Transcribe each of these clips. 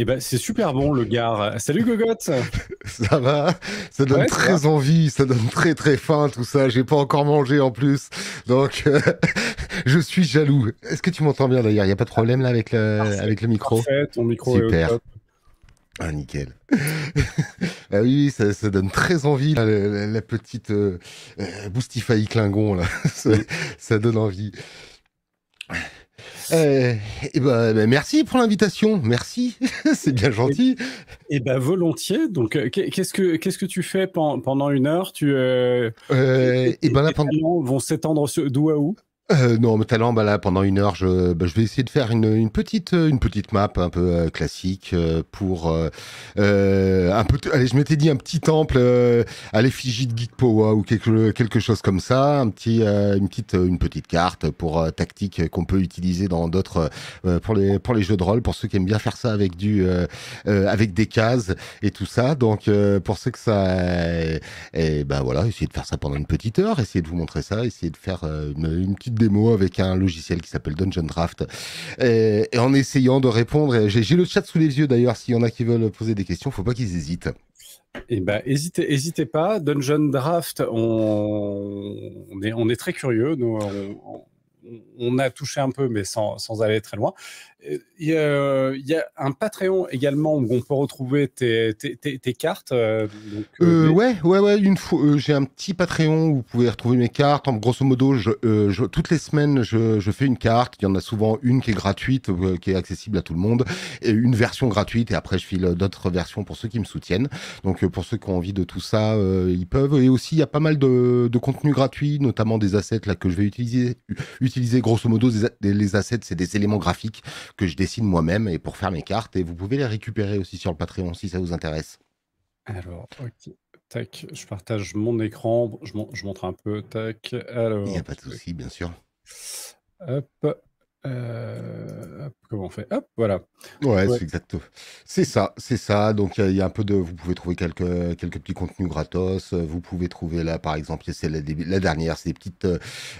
Eh ben, c'est super bon, le gars. Salut, Gogot. Ça va Ça donne très envie, ça donne très très faim, tout ça. J'ai pas encore mangé, en plus. Donc, euh, je suis jaloux. Est-ce que tu m'entends bien, d'ailleurs Il n'y a pas de problème, là, avec le, avec le micro parfait, ton micro Super. Est Ah, nickel. ah oui, ça, donne très envie, la, petite euh, euh Boostify Klingon, là. ça donne envie. Euh, eh ben, eh ben, merci pour l'invitation, merci, c'est bien gentil. Et, eh, ben volontiers. Donc euh, qu'est-ce que qu'est-ce que tu fais pendant une heure Tu euh, et, euh, ben vont s'étendre d'où à où euh, non, mais talent, bah là, pendant une heure, je, bah, je vais essayer de faire une, une, petite, euh, une petite map un peu euh, classique euh, pour euh, un peu. Allez, je m'étais dit un petit temple à l'effigie de Geek ou quelque, quelque chose comme ça, un petit, une petite, une petite carte pour tactique qu'on peut utiliser dans d'autres pour les pour les jeux de rôle, pour ceux qui aiment bien faire ça avec du avec des cases et tout ça. Donc pour ceux que ça, et, eh, eh, ben bah, voilà, essayer de faire ça pendant une petite heure, essayer de vous montrer ça, essayer de faire une, une petite mots avec un logiciel qui s'appelle Dungeon Draft. Et, en essayant de répondre, j'ai le chat sous les yeux d'ailleurs, s'il y en a qui veulent poser des questions, faut pas qu'ils hésitent. Eh ben, hésitez, hésitez pas. Dungeon Draft, on, est, on est très curieux. Nous, on, on, a touché un peu, mais sans, sans aller très loin. Il y, a, euh, il y, a un Patreon également où on peut retrouver tes, tes, tes, cartes. euh, euh, euh Ouais, ouais, ouais. Une fois, j'ai un petit Patreon où vous pouvez retrouver mes cartes. En grosso modo, je, je, toutes les semaines, je, je, fais une carte. Il y en a souvent une qui est gratuite, qui est accessible à tout le monde, et une version gratuite. Et après, je file d'autres versions pour ceux qui me soutiennent. Donc, pour ceux qui ont envie de tout ça, ils peuvent. Et aussi, il y a pas mal de, de, contenu gratuit, notamment des assets là que je vais utiliser. Utiliser grosso modo les assets, c'est des éléments graphiques que je dessine moi-même et pour faire mes cartes. Et vous pouvez les récupérer aussi sur le Patreon si ça vous intéresse. Alors, ok. Tac, je partage mon écran. Je, montre un peu. Tac. Alors, Il n'y a pas de souci, bien sûr. Hop. Euh, comment on fait Hop, voilà. Ouais, c'est exact. C'est ça, c'est ça. Donc il y, a un peu de. Vous pouvez trouver quelques, quelques petits contenus gratos. Vous pouvez trouver là, par exemple, c'est la, dernière, c'est des petites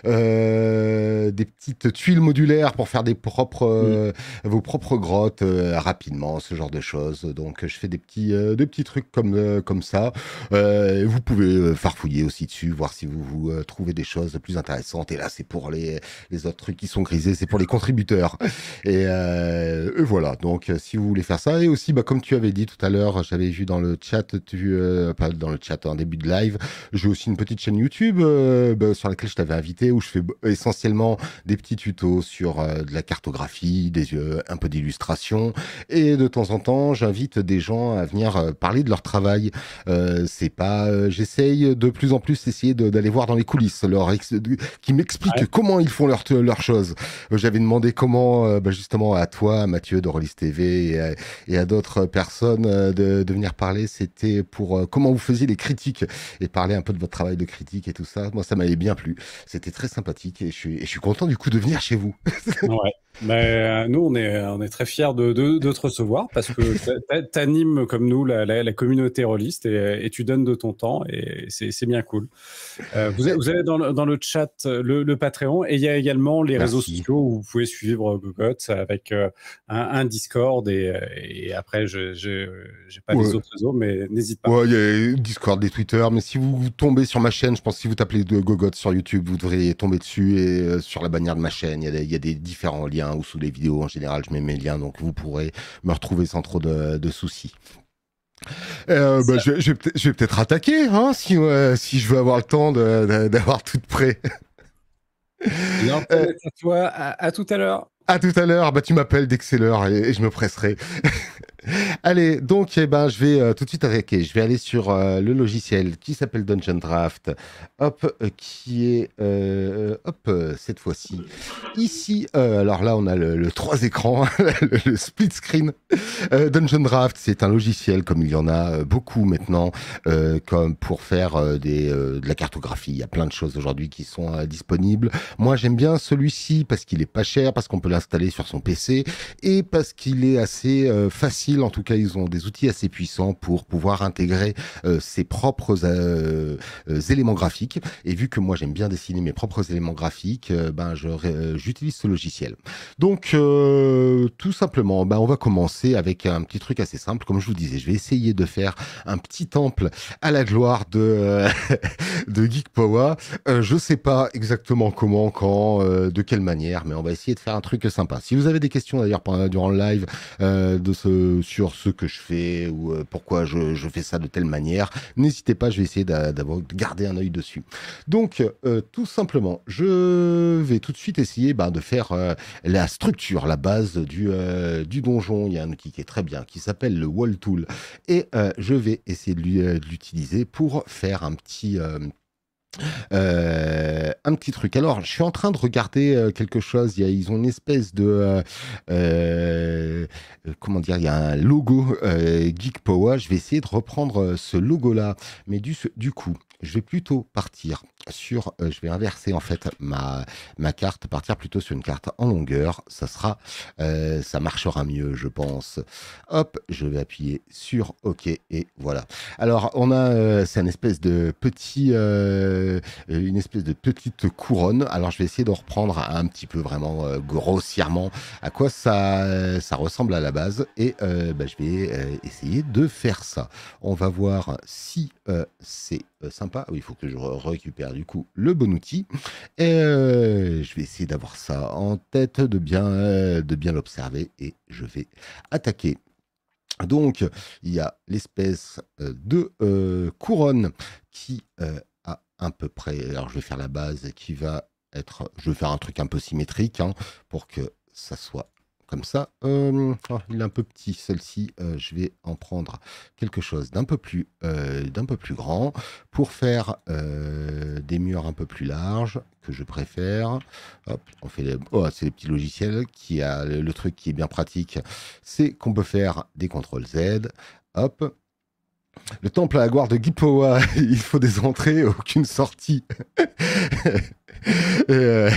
euh, des petites tuiles modulaires pour faire des propres mm. vos propres grottes euh, rapidement, ce genre de choses. Donc je fais des petits des petits trucs comme comme ça. vous pouvez farfouiller aussi dessus, voir si vous vous trouvez des choses plus intéressantes. Et là, c'est pour les les autres trucs qui sont grisés, c'est pour les contributeurs. Et, euh, voilà, donc euh, si vous voulez faire ça, et aussi, bah, comme tu avais dit tout à l'heure, j'avais vu dans le chat, tu, euh, pas dans le chat, en début de live, j'ai aussi une petite chaîne YouTube euh, bah, sur laquelle je t'avais invité, où je fais essentiellement des petits tutos sur euh, de la cartographie, des, un peu d'illustration, et de temps en temps, j'invite des gens à venir euh, parler de leur travail. c'est pas, j'essaye de plus en plus d'essayer d'aller voir dans les coulisses, leur qui m'expliquent comment ils font leurs leur choses. J'avais demander comment, euh, bah justement, à toi, Mathieu de TV et à, d'autres personnes euh, de, venir parler. C'était pour euh, comment vous faisiez les critiques et parler un peu de votre travail de critique et tout ça. Moi, ça m'avait bien plu. C'était très sympathique et je suis, et je suis content du coup de venir chez vous. ouais. Euh, nous, on est, on est très fiers de, de, te recevoir parce que tu animes comme nous la, communauté rôliste euh, et, tu donnes de ton temps et c'est bien cool. Euh, vous, avez, dans, le, chat le, Patreon et il y a également les réseaux sociaux où vous pouvez suivre Gogot avec un, Discord et, après, je n'ai pas les autres réseaux, mais n'hésite pas. Oui, il y a Discord, des Twitter, mais si vous tombez sur ma chaîne, je pense que si vous tapez Gogot sur YouTube, vous devriez tomber dessus et sur la bannière de ma chaîne, il y a des différents liens Hein, ou sous les vidéos en général, je mets mes liens, donc vous pourrez me retrouver sans trop de, soucis. Euh, bah, je, vais peut-être attaquer hein, si, euh, si je veux avoir le temps d'avoir tout prêt près. Euh, à, tout à l'heure. À tout à l'heure, bah, tu m'appelles dès que c'est l'heure et je me presserai. Allez, donc eh ben, je vais euh, tout de suite attaquer. Je vais aller sur euh, le logiciel qui s'appelle Dungeon Draft. Hop, euh, qui est hop cette fois-ci ici. alors là, on a le, 3 trois écrans, le, split screen. Dungeon Draft, c'est un logiciel comme il y en a beaucoup maintenant, comme pour faire des, de la cartographie. Il y a plein de choses aujourd'hui qui sont disponibles. Moi, j'aime bien celui-ci parce qu'il est pas cher, parce qu'on peut l'installer sur son PC et parce qu'il est assez facile en tout cas, ils ont des outils assez puissants pour pouvoir intégrer ses euh, propres euh, euh, éléments graphiques. Et vu que moi, j'aime bien dessiner mes propres éléments graphiques, ben, j'utilise ce logiciel. Donc, tout simplement, ben, on va commencer avec un petit truc assez simple. Comme je vous disais, je vais essayer de faire un petit temple à la gloire de, de Geek Power. je sais pas exactement comment, quand, de quelle manière, mais on va essayer de faire un truc sympa. Si vous avez des questions d'ailleurs durant le live de ce sur ce que je fais ou euh, pourquoi je, fais ça de telle manière. N'hésitez pas, je vais essayer d'avoir garder un œil dessus. Donc, euh, tout simplement, je vais tout de suite essayer ben, de faire euh, la structure, la base du, du donjon. Il y a un outil qui est très bien, qui s'appelle le Wall Tool. Et je vais essayer de l'utiliser pour faire un petit... un petit truc. Alors, je suis en train de regarder quelque chose. ils ont une espèce de comment dire, il y a un logo euh, Geek Power. Je vais essayer de reprendre euh, ce logo-là. Mais du, du coup, je vais plutôt partir sur, euh, je vais inverser en fait ma, ma carte, partir plutôt sur une carte en longueur, ça sera, euh, ça marchera mieux je pense. Hop, je vais appuyer sur OK et voilà. Alors on a, euh, c'est une espèce de petit, une espèce de petite couronne. Alors je vais essayer de reprendre un petit peu vraiment grossièrement à quoi ça, ça ressemble à la base et bah, je vais essayer de faire ça. On va voir si c'est euh, sympa. Oui, il faut que je récupère du coup le bon outil. Et euh, je vais essayer d'avoir ça en tête, de bien, euh, de bien l'observer et je vais attaquer. Donc, il y a l'espèce de couronne qui a à peu près. Alors, je vais faire la base qui va être. Je vais faire un truc un peu symétrique hein, pour que ça soit comme ça. Euh, ah, il est un peu petit celle-ci. Euh, je vais en prendre quelque chose d'un peu plus, euh, peu plus grand pour faire des murs un peu plus larges que je préfère. Hop, on fait les... oh, c'est les petits logiciels qui a le truc qui est bien pratique, c'est qu'on peut faire des contrôles Z. Hop, le temple à la gloire de Gipowa, il faut des entrées, aucune sortie. Euh,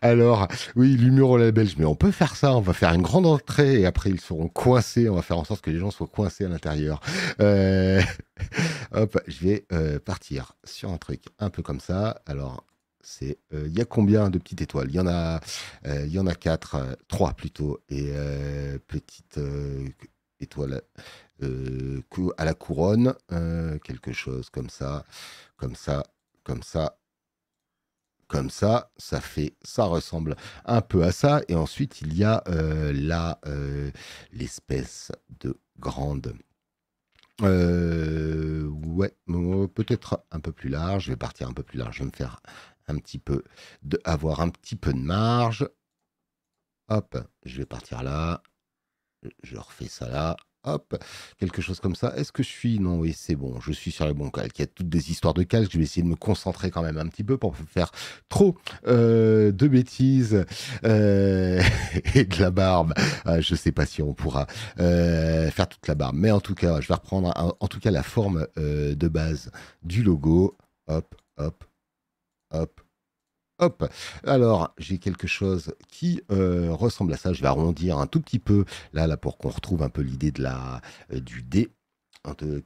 alors, oui, l'humour au label belge, mais on peut faire ça, on va faire une grande entrée et après ils seront coincés, on va faire en sorte que les gens soient coincés à l'intérieur. Euh, hop, je vais euh, partir sur un truc un peu comme ça. Alors, c'est il y a combien de petites étoiles Il y en a il y en a 4, 3 plutôt et petite étoile à la couronne, quelque chose comme ça, comme ça, comme ça comme ça, ça fait, ça ressemble un peu à ça. Et ensuite, il y a euh, là euh, l'espèce de grande. Euh, ouais, peut-être un peu plus large. Je vais partir un peu plus large. Je vais me faire un petit peu de avoir un petit peu de marge. Hop, je vais partir là. Je refais ça là hop, quelque chose comme ça. Est-ce que je suis Non, oui, c'est bon, je suis sur les bon calques. Il y a toutes des histoires de calques. Je vais essayer de me concentrer quand même un petit peu pour faire trop euh, de bêtises euh, et de la barbe. je ah, je sais pas si on pourra euh, faire toute la barbe, mais en tout cas, je vais reprendre en tout cas la forme de base du logo. Hop, hop, hop. Hop. Alors, j'ai quelque chose qui euh, ressemble à ça. Je vais arrondir un tout petit peu là, là pour qu'on retrouve un peu l'idée de la euh, du dé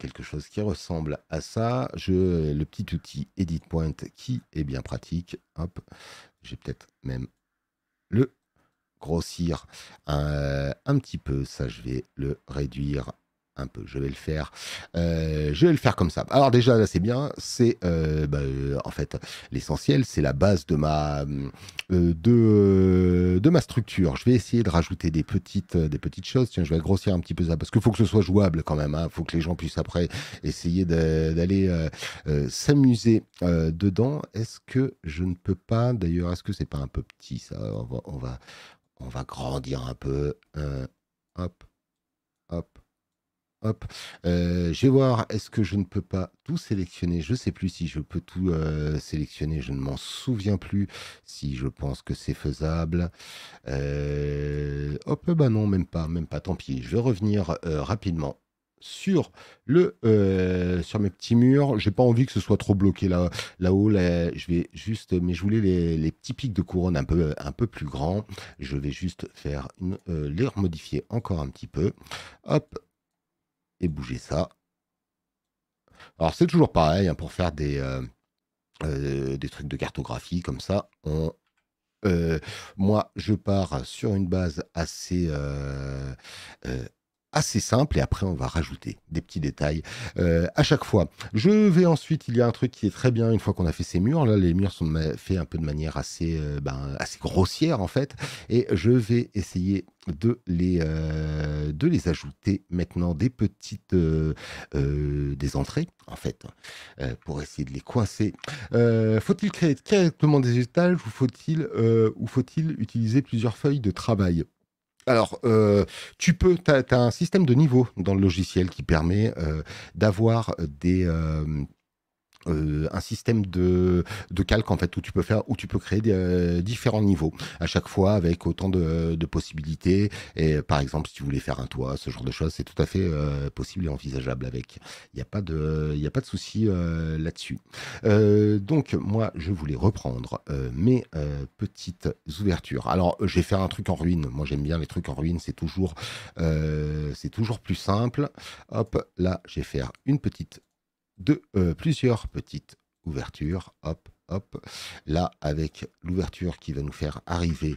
quelque chose qui ressemble à ça. Je, le petit outil Edit Point qui est bien pratique. Hop, j'ai peut-être même le grossir un, un, petit peu. Ça, je vais le réduire un peu. Je vais le faire. Euh, je vais le faire comme ça. Alors déjà, là, c'est bien. C'est euh, bah, euh, en fait l'essentiel. C'est la base de ma de, de ma structure. Je vais essayer de rajouter des petites des petites choses. Tiens, je vais grossir un petit peu ça parce qu'il faut que ce soit jouable quand même. Il hein. faut que les gens puissent après essayer d'aller s'amuser dedans. Est-ce que je ne peux pas d'ailleurs Est-ce que c'est pas un peu petit ça va, on va on va grandir un peu. hop, hop. Hop, euh, je vais voir, est-ce que je ne peux pas tout sélectionner Je ne sais plus si je peux tout euh, sélectionner, je ne m'en souviens plus si je pense que c'est faisable. Euh, hop, bah non, même pas, même pas, tant pis. Je vais revenir rapidement sur le sur mes petits murs. J'ai pas envie que ce soit trop bloqué là là-haut. je vais juste, mais je voulais les, petits pics de couronne un peu un peu plus grands. Je vais juste faire les remodifier encore un petit peu. Hop, et bouger ça. Alors c'est toujours pareil hein, pour faire des, euh, euh, des trucs de cartographie comme ça. Euh, moi, je pars sur une base assez assez simple et après on va rajouter des petits détails euh, à chaque fois. Je vais ensuite, il y a un truc qui est très bien une fois qu'on a fait ces murs, là les murs sont faits un peu de manière euh, ben, assez, grossière en fait et je vais essayer de les, euh, de les ajouter maintenant des petites des entrées en fait pour essayer de les coincer. faut-il créer directement des étages ou faut-il ou faut-il utiliser plusieurs feuilles de travail alors, euh, tu peux, tu as, un système de niveau dans le logiciel qui permet euh, d'avoir des, euh, euh, un système de, de, calque en fait où tu peux faire où tu peux créer des, euh, différents niveaux à chaque fois avec autant de, possibilités et euh, par exemple si tu voulais faire un toit ce genre de choses c'est tout à fait possible et envisageable avec il n'y a pas de il a pas de souci là-dessus donc moi je voulais reprendre mes petites ouvertures alors je vais faire un truc en ruine moi j'aime bien les trucs en ruine c'est toujours c'est toujours plus simple hop là je vais faire une petite de euh, plusieurs petites ouvertures. Hop, hop. Là, avec l'ouverture qui va nous faire arriver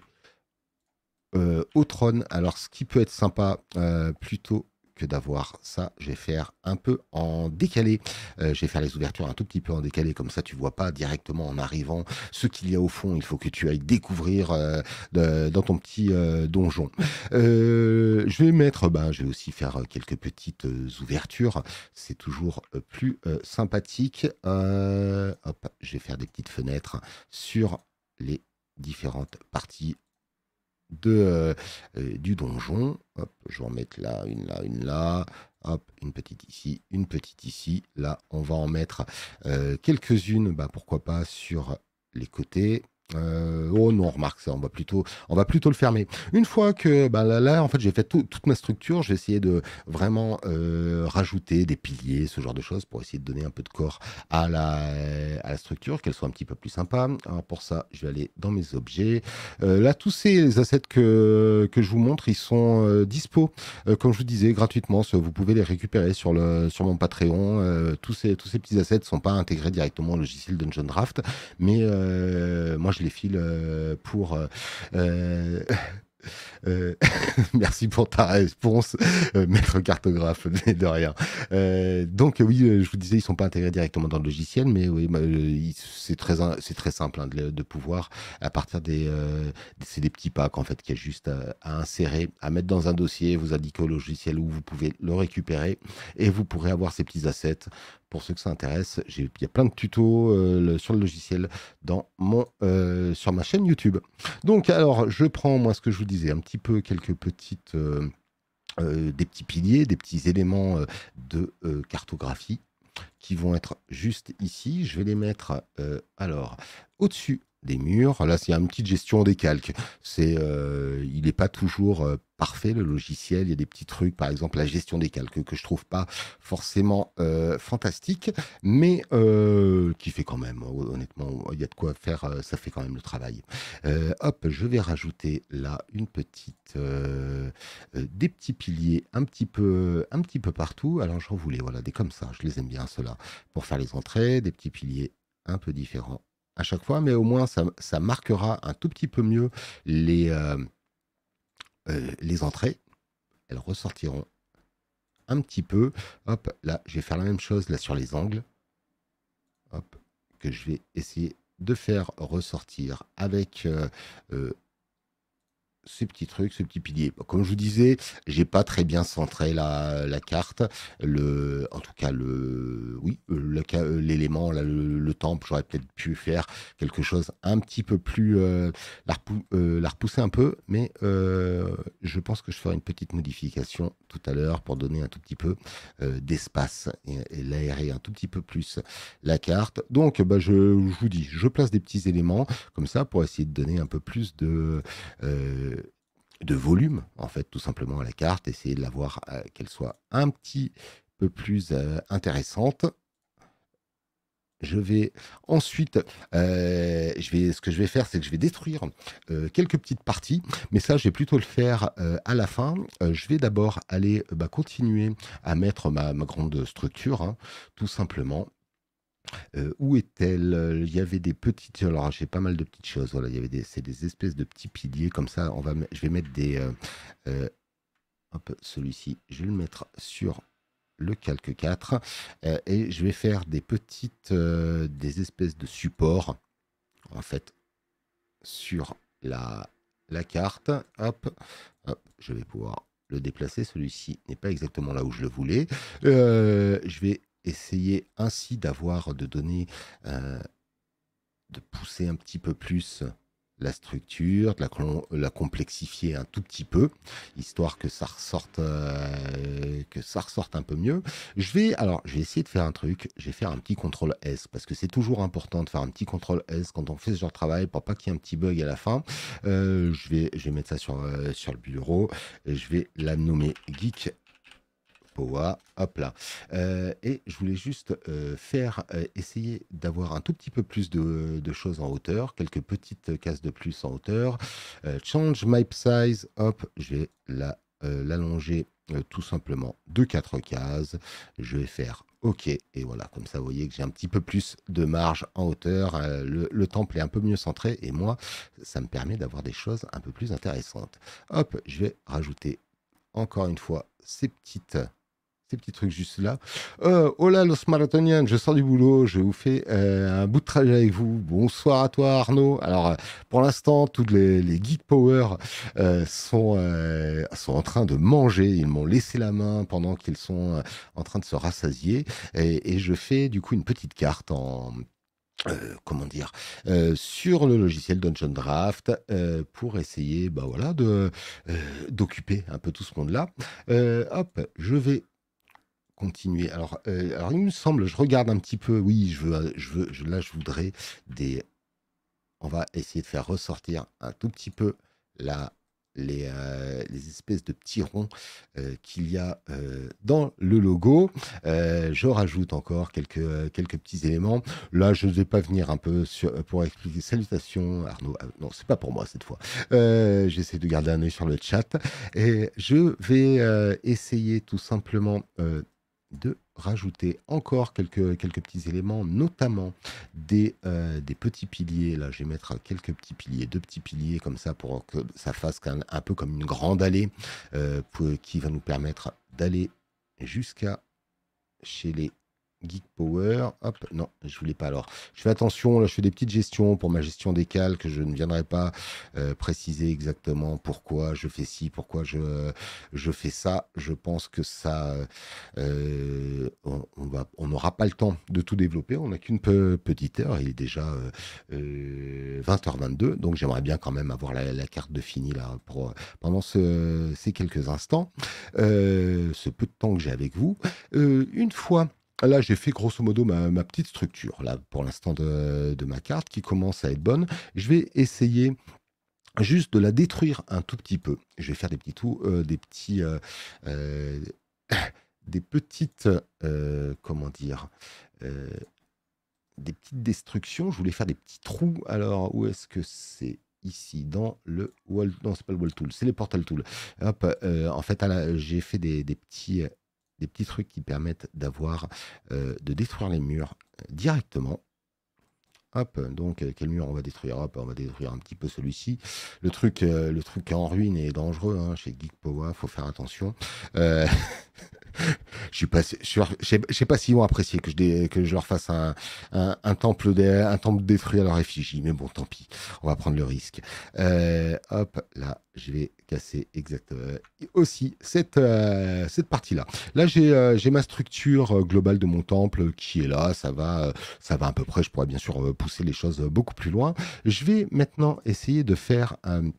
euh, au trône. Alors, ce qui peut être sympa, euh, plutôt que d'avoir ça, je vais faire un peu en décalé. je vais faire les ouvertures un tout petit peu en décalé, comme ça tu vois pas directement en arrivant ce qu'il y a au fond. Il faut que tu ailles découvrir dans ton petit donjon je vais mettre, bah, je vais aussi faire euh, quelques petites euh, ouvertures. C'est toujours euh, plus sympathique. je vais faire des petites fenêtres sur les différentes parties de, du donjon. Hop, je vais en mettre là, une là, une là. Hop, une petite ici, une petite ici. Là, on va en mettre quelques-unes, bah, pourquoi pas, sur les côtés. Euh, oh non, remarque ça, on va plutôt, on va plutôt le fermer. Une fois que bah, là, en fait, j'ai fait toute ma structure, j'ai essayé de vraiment euh, rajouter des piliers, ce genre de choses, pour essayer de donner un peu de corps à la, structure, qu'elle soit un petit peu plus sympa. Ah, pour ça, je vais aller dans mes objets. Euh, là, tous ces assets que, je vous montre, ils sont dispo, comme je vous disais, gratuitement. Vous pouvez les récupérer sur, le, sur mon Patreon. tous, ces, tous ces petits assets ne sont pas intégrés directement au logiciel Dungeon Draft, mais moi, je les file euh, pour. Euh, euh, merci pour ta réponse, maître cartographe, de rien. donc oui, je vous disais, ils sont pas intégrés directement dans le logiciel, mais oui, bah, c'est très simple hein, de, pouvoir à partir des c'est des petits packs en fait qu'il y a juste à, insérer, à mettre dans un dossier, vous indiquez au logiciel où vous pouvez le récupérer et vous pourrez avoir ces petits assets pour ceux que ça intéresse, il y a plein de tutos euh, sur le logiciel dans mon, euh, sur ma chaîne YouTube. Donc, alors, je prends, moi, ce que je vous disais, un petit peu quelques petites. Euh, des petits piliers, des petits éléments de cartographie qui vont être juste ici. Je vais les mettre alors au-dessus des murs. Là, c'est une petite gestion des calques. C'est, euh, il n'est pas toujours euh, parfait le logiciel. Il y a des petits trucs, par exemple la gestion des calques que je trouve pas forcément euh, fantastique, mais qui fait quand même, honnêtement, il y a de quoi faire. ça fait quand même le travail. hop, je vais rajouter là une petite, des petits piliers un petit peu, un petit peu partout. Alors j'en voulais, voilà, des comme ça. Je les aime bien ceux-là pour faire les entrées, des petits piliers un peu différents à chaque fois, mais au moins ça, marquera un tout petit peu mieux les, euh, euh, les entrées. Elles ressortiront un petit peu. Hop, là, je vais faire la même chose là sur les angles. Hop, que je vais essayer de faire ressortir avec euh, ces petits trucs, ces petits pilier. Comme je vous disais, j'ai pas très bien centré la, carte. Le, en tout cas, le, oui, euh, euh, l'élément, le, temple, j'aurais peut-être pu faire quelque chose un petit peu plus, euh, la, repousser un peu, mais je pense que je ferai une petite modification tout à l'heure pour donner un tout petit peu d'espace et, l'aérer un tout petit peu plus la carte. Donc, bah, je, vous dis, je place des petits éléments comme ça pour essayer de donner un peu plus de de volume, en fait, tout simplement à la carte, essayer de la voir, euh, qu'elle soit un petit peu plus euh, intéressante. Je vais ensuite, euh, je vais, ce que je vais faire, c'est que je vais détruire quelques petites parties, mais ça, je vais plutôt le faire à la fin. je vais d'abord aller bah, continuer à mettre ma, grande structure, hein, tout simplement. Euh, où est-elle Il euh, y avait des petites. Alors, j'ai pas mal de petites choses. Voilà, il y avait des. C'est des espèces de petits piliers comme ça. On va. Je vais mettre des. Euh, celui-ci. Je vais le mettre sur le calque 4 et je vais faire des petites, des espèces de supports en fait sur la la carte. hop, je vais pouvoir le déplacer. Celui-ci n'est pas exactement là où je le voulais. je vais essayer ainsi d'avoir, de donner, euh, de pousser un petit peu plus la structure, de la, la, complexifier un tout petit peu, histoire que ça ressorte, euh, que ça ressorte un peu mieux. Je vais, alors, je vais essayer de faire un truc. Je vais faire un petit contrôle S parce que c'est toujours important de faire un petit contrôle S quand on fait ce genre de travail pour pas qu'il y ait un petit bug à la fin. Euh, je vais, je vais mettre ça sur sur le bureau. je vais la nommer Geek hop là. Euh, et je voulais juste euh, faire, euh, essayer d'avoir un tout petit peu plus de, choses en hauteur, quelques petites cases de plus en hauteur. change my size, hop, je vais l'allonger tout simplement de 4 cases. Je vais faire OK. Et voilà, comme ça, vous voyez que j'ai un petit peu plus de marge en hauteur. le, temple est un peu mieux centré et moi, ça me permet d'avoir des choses un peu plus intéressantes. Hop, je vais rajouter encore une fois ces petites ces petits trucs juste là. Euh, hola los marathoniens, je sors du boulot, je vous fais euh, un bout de trajet avec vous. Bonsoir à toi Arnaud. Alors euh, pour l'instant, tous les, geek power euh, sont sont en train de manger. Ils m'ont laissé la main pendant qu'ils sont en train de se rassasier et, je fais du coup une petite carte en comment dire, sur le logiciel Dungeon Draft pour essayer bah voilà, de, d'occuper un peu tout ce monde-là. hop, je vais continuer. Alors, euh, alors, il me semble, je regarde un petit peu. Oui, je veux, euh, je veux, là, je voudrais des. On va essayer de faire ressortir un tout petit peu là, les, euh, les espèces de petits ronds qu'il y a dans le logo. je rajoute encore quelques, quelques petits éléments. Là, je ne vais pas venir un peu pour expliquer. Salutations, Arnaud. Non, non, c'est pas pour moi cette fois. J'essaie de garder un œil sur le chat. Et je vais essayer tout simplement de rajouter encore quelques, quelques petits éléments, notamment des, euh, des petits piliers. Là, je vais mettre quelques petits piliers, deux petits piliers comme ça pour que ça fasse un, peu comme une grande allée euh, qui va nous permettre d'aller jusqu'à chez les Geek Power. Hop, non, je voulais pas. Alors, je fais attention, là, je fais des petites gestions pour ma gestion des calques. Je ne viendrai pas euh, préciser exactement pourquoi je fais ci, pourquoi je, je fais ça. Je pense que ça, euh, on n'aura on pas le temps de tout développer. On n'a qu'une petite heure. Il est déjà 20h22, euh, donc j'aimerais bien quand même avoir la, la, carte de fini là pour pendant ces quelques instants, ce peu de temps que j'ai avec vous. une fois ah, là, j'ai fait grosso modo ma, petite structure, là, pour l'instant, de, ma carte, qui commence à être bonne. Je vais essayer juste de la détruire un tout petit peu. Je vais faire des petits trous, euh, des petits... Euh, euh, des petites... comment dire des petites destructions. Je voulais faire des petits trous. Alors, où est-ce que c'est Ici, dans le wall... Non, c'est pas le wall tool, c'est les portal tools. en fait, j'ai fait des petits des petits trucs qui permettent d'avoir, euh, de détruire les murs directement. Hop, donc quel mur on va détruire Hop, on va détruire un petit peu celui-ci. Le truc, euh, le truc en ruine est dangereux hein, chez Geek Power, faut faire attention. Euh... je suis pas, je sais pas s'ils vont apprécier que je, que je leur fasse un, temple un temple détruit à leur effigie. Mais bon, tant pis, on va prendre le risque. Euh, hop, là, je vais casser exactement aussi cette, euh, cette partie-là. Là, j'ai euh, ma structure globale de mon temple qui est là. Ça va, ça va à peu près. Je pourrais bien sûr pousser les choses beaucoup plus loin. Je vais maintenant essayer de faire un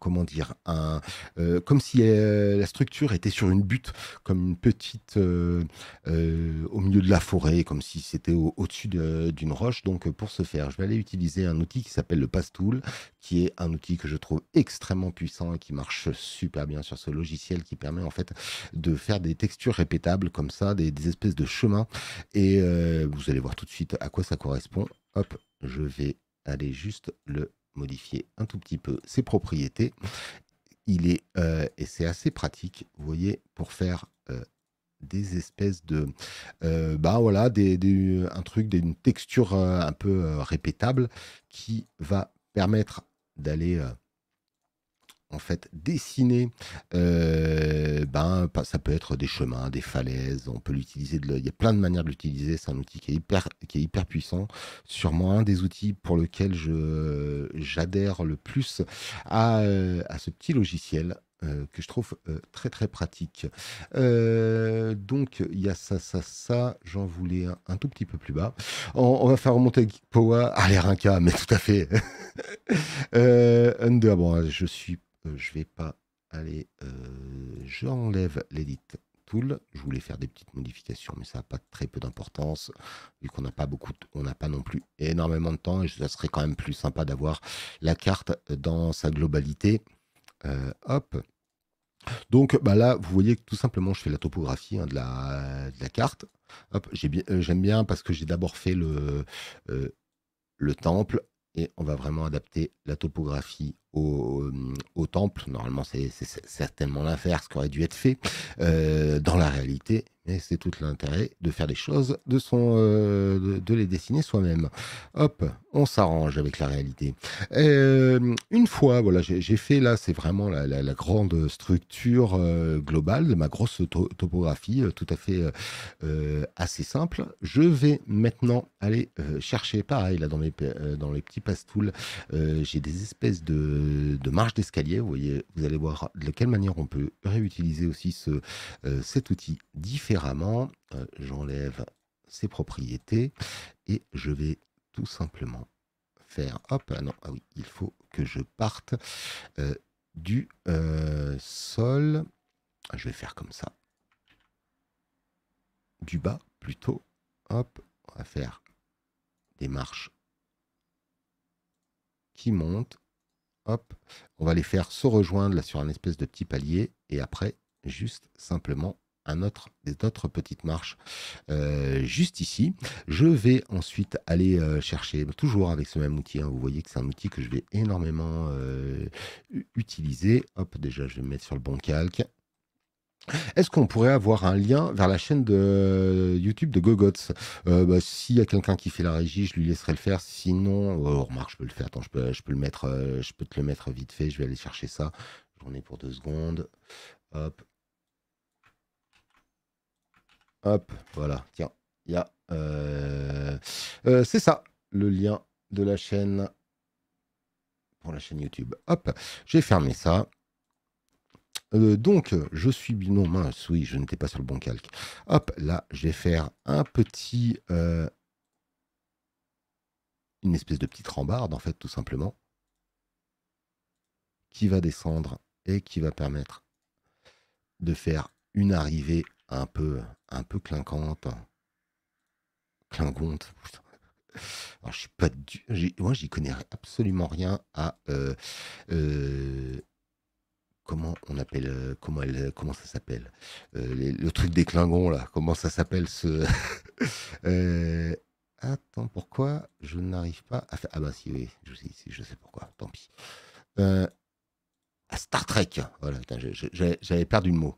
comment dire, un, euh, comme si euh, la structure était sur une butte, comme une petite euh, au milieu de la forêt, comme si c'était au-dessus d'une roche. Donc pour ce faire, je vais aller utiliser un outil qui s'appelle le Pastool, qui est un outil que je trouve extrêmement puissant et qui marche super bien sur ce logiciel, qui permet en fait de faire des textures répétables comme ça, des, des espèces de chemins. Et vous allez voir tout de suite à quoi ça correspond. Hop, je vais aller juste le modifier un tout petit peu ses propriétés. Il est, euh, et c'est assez pratique, vous voyez, pour faire euh, des espèces de, euh, bah voilà, un truc, d'une texture un peu répétable qui va permettre d'aller en fait dessiner. Euh, ben, ça peut être des chemins, des falaises. On peut l'utiliser. De, il y a plein de manières de l'utiliser. C'est un outil qui est hyper, qui est hyper puissant. Sûrement un des outils pour lequel je j'adhère le plus à, euh, à ce petit logiciel. Euh, que je trouve très très pratique. donc il y a ça, ça, ça. J'en voulais un, tout petit peu plus bas. On, va faire remonter Geek Power. Allez, Rinka, mais tout à fait. Under, bon, je suis euh, je vais pas aller, euh, j'enlève l'edit tool. Je voulais faire des petites modifications, mais ça n'a pas très peu d'importance vu qu'on n'a pas beaucoup, on n'a pas non plus énormément de temps et ça serait quand même plus sympa d'avoir la carte dans sa globalité. Euh, hop. Donc bah là, vous voyez que tout simplement, je fais la topographie hein, de, la, carte. j'aime bien, parce que j'ai d'abord fait le, le temple et on va vraiment adapter la topographie au, temple. Normalement, c'est certainement l'inverse qui aurait dû être fait euh, dans la réalité, c'est tout l'intérêt de faire des choses, de, son, euh, de, les dessiner soi-même. Hop, on s'arrange avec la réalité. Euh, une fois, voilà, j'ai fait là, c'est vraiment la, grande structure euh, globale globale, ma grosse topographie, tout à fait assez simple. Je vais maintenant aller chercher, pareil, là, dans, mes, dans les petits pastoules, j'ai des espèces de, de marches d'escalier. Vous voyez, vous allez voir de quelle manière on peut réutiliser aussi ce, cet outil différent euh, j'enlève ses propriétés et je vais tout simplement faire... Hop, ah non, ah oui, il faut que je parte euh, du euh, sol. Ah, je vais faire comme ça. Du bas, plutôt. Hop, on va faire des marches qui montent. Hop, on va les faire se rejoindre sur un espèce de petit palier et après, juste simplement un autre, des petites marches euh, juste ici. Je vais ensuite aller euh, chercher, toujours avec ce même outil, hein. vous voyez que c'est un outil que je vais énormément euh, utiliser. Hop, déjà je vais me mettre sur le bon calque. Est-ce qu'on pourrait avoir un lien vers la chaîne de YouTube de Gogots bah, S'il y a quelqu'un qui fait la régie, je lui laisserai le faire. Sinon, remarque, je peux le faire. Attends, je peux, je peux, le mettre, je peux te le mettre vite fait. Je vais aller chercher ça. J'en ai pour deux secondes. Hop, Hop, voilà. Tiens, il y a. Euh, euh, c'est ça, le lien de la chaîne pour la chaîne YouTube. Hop, j'ai fermé ça. Euh, donc, je suis non mince, oui, je n'étais pas sur le bon calque. Hop, là, je vais faire un petit, une espèce de petite rambarde en fait, tout simplement, qui va descendre et qui va permettre de faire une arrivée un peu, un peu clinquante. Clingonte. je suis pas Moi, j'y connais absolument rien à. Euh, euh, comment on appelle. Euh, comment, comment ça s'appelle Le truc des clingons, là. Comment ça s'appelle ce. attends, pourquoi je n'arrive pas à faire. Ah, bah, si, oui, je sais, je sais pourquoi. Tant pis. à Star Trek. Voilà, j'avais perdu le mot.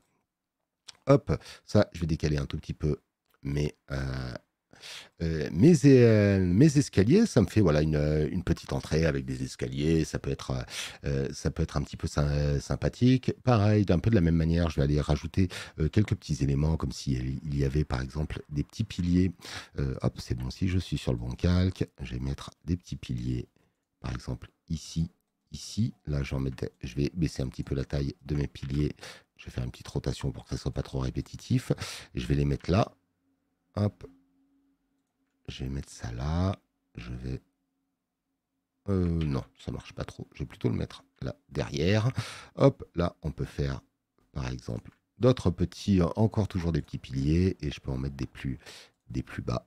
Hop, ça, je vais décaler un tout petit peu euh, euh, mes, euh, mes, escaliers. Ça me fait voilà une, petite entrée avec des escaliers. Ça peut être, ça peut être un petit peu sympathique. Pareil, d'un peu de la même manière, je vais aller rajouter quelques petits éléments comme s'il il y avait par exemple des petits piliers. hop, c'est bon, si je suis sur le bon calque, je vais mettre des petits piliers par exemple ici, ici. Là, je vais baisser un petit peu la taille de mes piliers je vais faire une petite rotation pour que ça soit pas trop répétitif. Je vais les mettre là. Hop. Je vais mettre ça là. Je vais... Euh, non, ça marche pas trop. Je vais plutôt le mettre là, derrière. Hop, là, on peut faire, par exemple, d'autres petits, euh, encore toujours des petits piliers, et je peux en mettre des plus, des plus bas.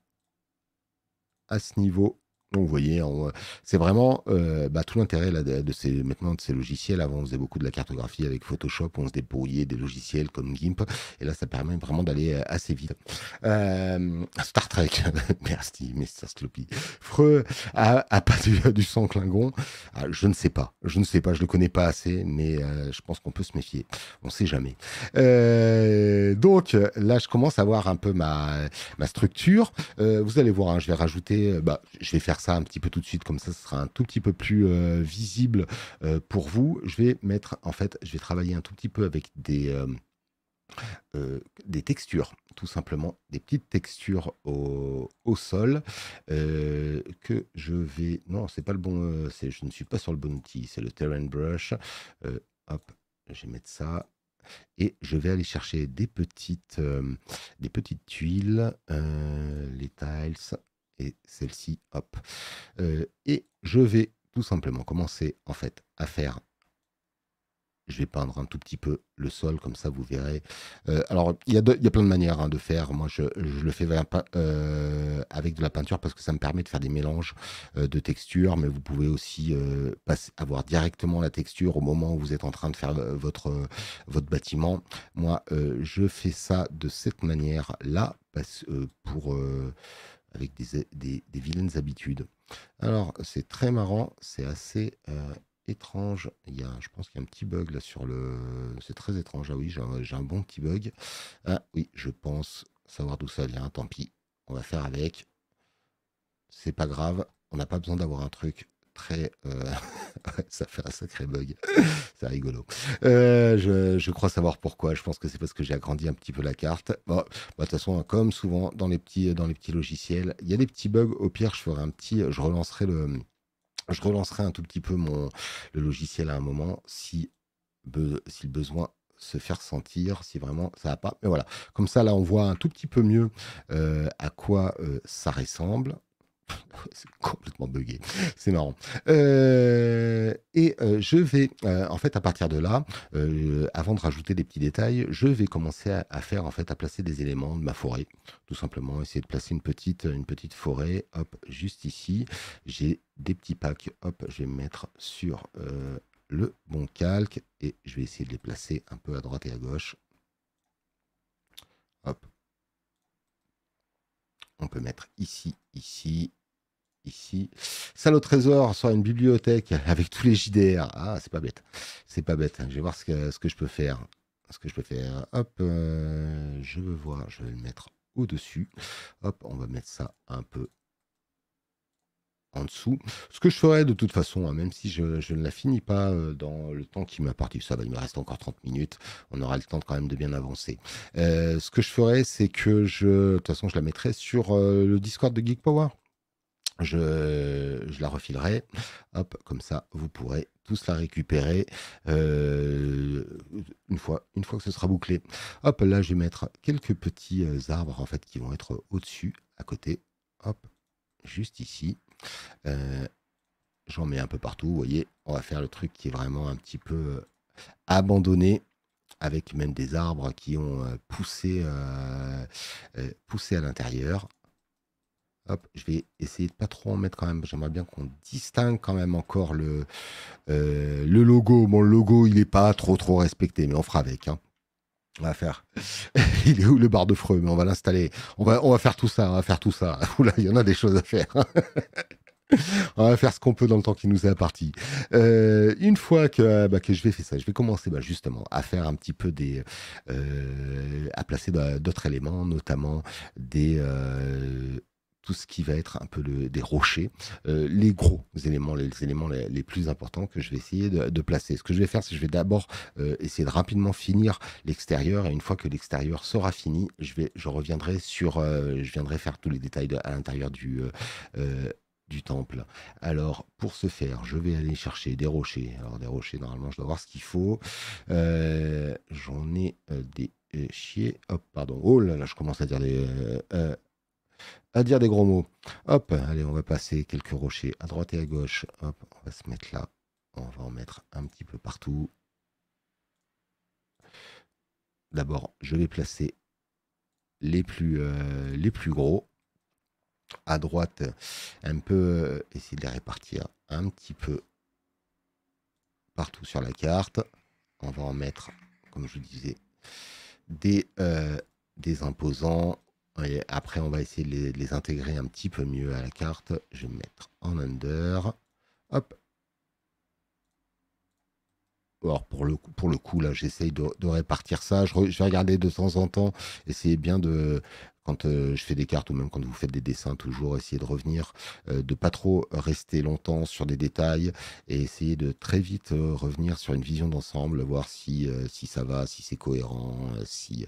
À ce niveau, donc vous voyez, euh, c'est vraiment euh, bah, tout l'intérêt de ces, maintenant de ces logiciels. Avant, on faisait beaucoup de la cartographie avec Photoshop, on se débrouillait des logiciels comme GIMP, et là, ça permet vraiment d'aller euh, assez vite. Star Trek, merci, Mr. Sloppy. Freux a, a pas du, sang Klingon. Ah, je ne sais pas, je ne sais pas, je le connais pas assez, mais je pense qu'on peut se méfier. On ne sait jamais. donc là, je commence à voir un peu ma, structure. vous allez voir, hein, je vais rajouter, bah, je vais faire ça un petit peu tout de suite, comme ça, ce sera un tout petit peu plus euh, visible euh, pour vous. Je vais mettre, en fait, je vais travailler un tout petit peu avec des, euh, des textures, tout simplement, des petites textures au, sol que je vais. Non, c'est pas le bon. c'est je ne suis pas sur le bon outil. C'est le terrain brush. hop, je vais mettre ça et je vais aller chercher des petites, des petites tuiles, les tiles, et celle-ci, hop. Euh, et je vais tout simplement commencer en fait à faire je vais peindre un tout petit peu le sol, comme ça vous verrez. Euh, alors, il y, a y, a plein de manières hein, de faire. Moi, je, je le fais euh, avec de la peinture parce que ça me permet de faire des mélanges de textures, mais vous pouvez aussi avoir directement la texture au moment où vous êtes en train de faire votre, votre bâtiment. Moi, je fais ça de cette manière-là pour avec des, vilaines habitudes. Alors, c'est très marrant, c'est assez euh, étrange. Il je pense qu'il y a un petit bug là sur le. C'est très étrange, ah oui, j'ai un, bon petit bug. Ah oui, je pense savoir d'où ça vient, tant pis, on va faire avec. C'est pas grave, on n'a pas besoin d'avoir un truc très. Euh, ça fait un sacré bug. c'est rigolo. Euh, je, crois savoir pourquoi. Je pense que c'est parce que j'ai agrandi un petit peu la carte. Bah, de toute façon, comme souvent dans les petits, dans les petits logiciels, il y a des petits bugs. Au pire, je ferai un petit. Je relancerai le. Je relancerai un tout petit peu mon le logiciel à un moment si, le besoin se faire sentir si vraiment ça va pas. Mais voilà, comme ça, là, on voit un tout petit peu mieux euh, à quoi ça ressemble. c'est complètement buggé. C'est marrant. Euh, et euh, je vais, euh, en fait, à partir de là, avant de rajouter des petits détails, je vais commencer à, faire, en fait, à placer des éléments de ma forêt. Tout simplement, essayer de placer une petite, une petite forêt, hop, juste ici. J'ai des petits packs, hop, je vais me mettre sur le bon calque et je vais essayer de les placer un peu à droite et à gauche. On peut mettre ici, ici, ici. Salle au trésor sur une bibliothèque avec tous les JDR. Ah, c'est pas bête. C'est pas bête. Je vais voir ce que, je peux faire. Ce que je peux faire. Hop, euh, je veux voir. Je vais le mettre au-dessus. Hop, on va mettre ça un peu en dessous. Ce que je ferai de toute façon, hein, même si je, ne la finis pas euh, dans le temps qui m'a parti, ça va, il me reste encore 30 minutes, on aura le temps quand même de bien avancer. Euh, ce que je ferai, c'est que je, de toute façon, je la mettrai sur euh, le Discord de Geek Power. Je, la refilerai. Hop, comme ça, vous pourrez tous la récupérer une, fois, une fois que ce sera bouclé. Hop, là, je vais mettre quelques petits arbres en fait qui vont être au-dessus, à côté. Hop, juste ici. Euh, j'en mets un peu partout, vous voyez. On va faire le truc qui est vraiment un petit peu euh, abandonné, avec même des arbres qui ont euh, poussé, poussé à l'intérieur. Hop, je vais essayer de pas trop en mettre quand même. J'aimerais bien qu'on distingue quand même encore le, le logo. Mon logo, il n'est pas trop trop respecté, mais on fera avec. Hein. On va faire. Il est où le bar de Freux Mais on va l'installer. On va, on va faire tout ça. On va faire tout ça. Oula, il y en a des choses à faire. on va faire ce qu'on peut dans le temps qui nous est apparti. Euh, une fois que, euh, bah, que je vais faire ça, je vais commencer bah, justement à faire un petit peu des. Euh, à placer bah, d'autres éléments, notamment des tout ce qui va être un peu des rochers, euh, les gros éléments, les, éléments les, plus importants que je vais essayer de, placer. Ce que je vais faire, c'est que je vais d'abord euh, essayer de rapidement finir l'extérieur et une fois que l'extérieur sera fini, je vais, je reviendrai sur, euh, je viendrai faire tous les détails à l'intérieur du temple. Alors, pour ce faire, je vais aller chercher des rochers. Alors, des rochers, normalement, je dois voir ce qu'il faut. J'en ai des Hop, pardon. Oh là là, je commence à dire des à dire des gros mots. Hop, allez, on va passer quelques rochers à droite et à gauche. Hop, on va se mettre là. On va en mettre un petit peu partout. D'abord, je vais placer les plus, euh, les plus gros. À droite, un peu, euh, essayer de les répartir un petit peu partout sur la carte. On va en mettre, comme je disais, des, euh, des imposants après, on va essayer de les, de les, intégrer un petit peu mieux à la carte. Je vais me mettre en under. Hop, pour le coup, pour le coup là, j'essaye de, répartir ça. Je, vais regarder de temps en temps, Essayez bien de quand euh, je fais des cartes ou même quand vous faites des dessins, toujours essayer de revenir, euh, de pas trop rester longtemps sur des détails et essayer de très vite euh, revenir sur une vision d'ensemble, voir si si ça va, si c'est cohérent, si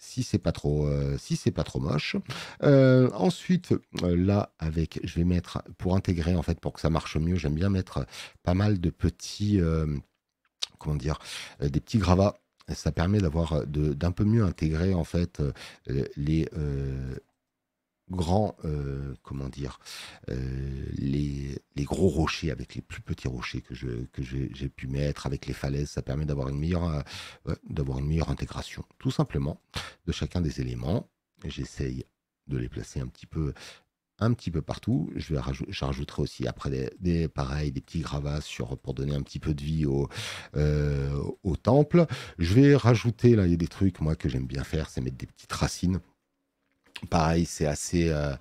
si c'est pas trop si c'est pas trop moche. ensuite, là avec, je vais mettre pour intégrer en fait pour que ça marche mieux, j'aime bien mettre pas mal de petits comment dire, euh, des petits gravats. Ça permet d'avoir euh, d'un peu mieux intégrer en fait euh, les grands, comment dire, les, gros rochers avec les plus petits rochers que je que j'ai pu mettre avec les falaises, ça permet d'avoir une meilleure d'avoir une meilleure intégration, tout simplement, de chacun des éléments. J'essaye de les placer un petit peu un petit peu partout. Je, vais rajouterai aussi après des, pareil, des petits gravats sur, pour donner un petit peu de vie au, euh, au temple. Je vais rajouter, là, il y a des trucs, moi, que j'aime bien faire, c'est mettre des petites racines. Pareil, c'est assez, euh,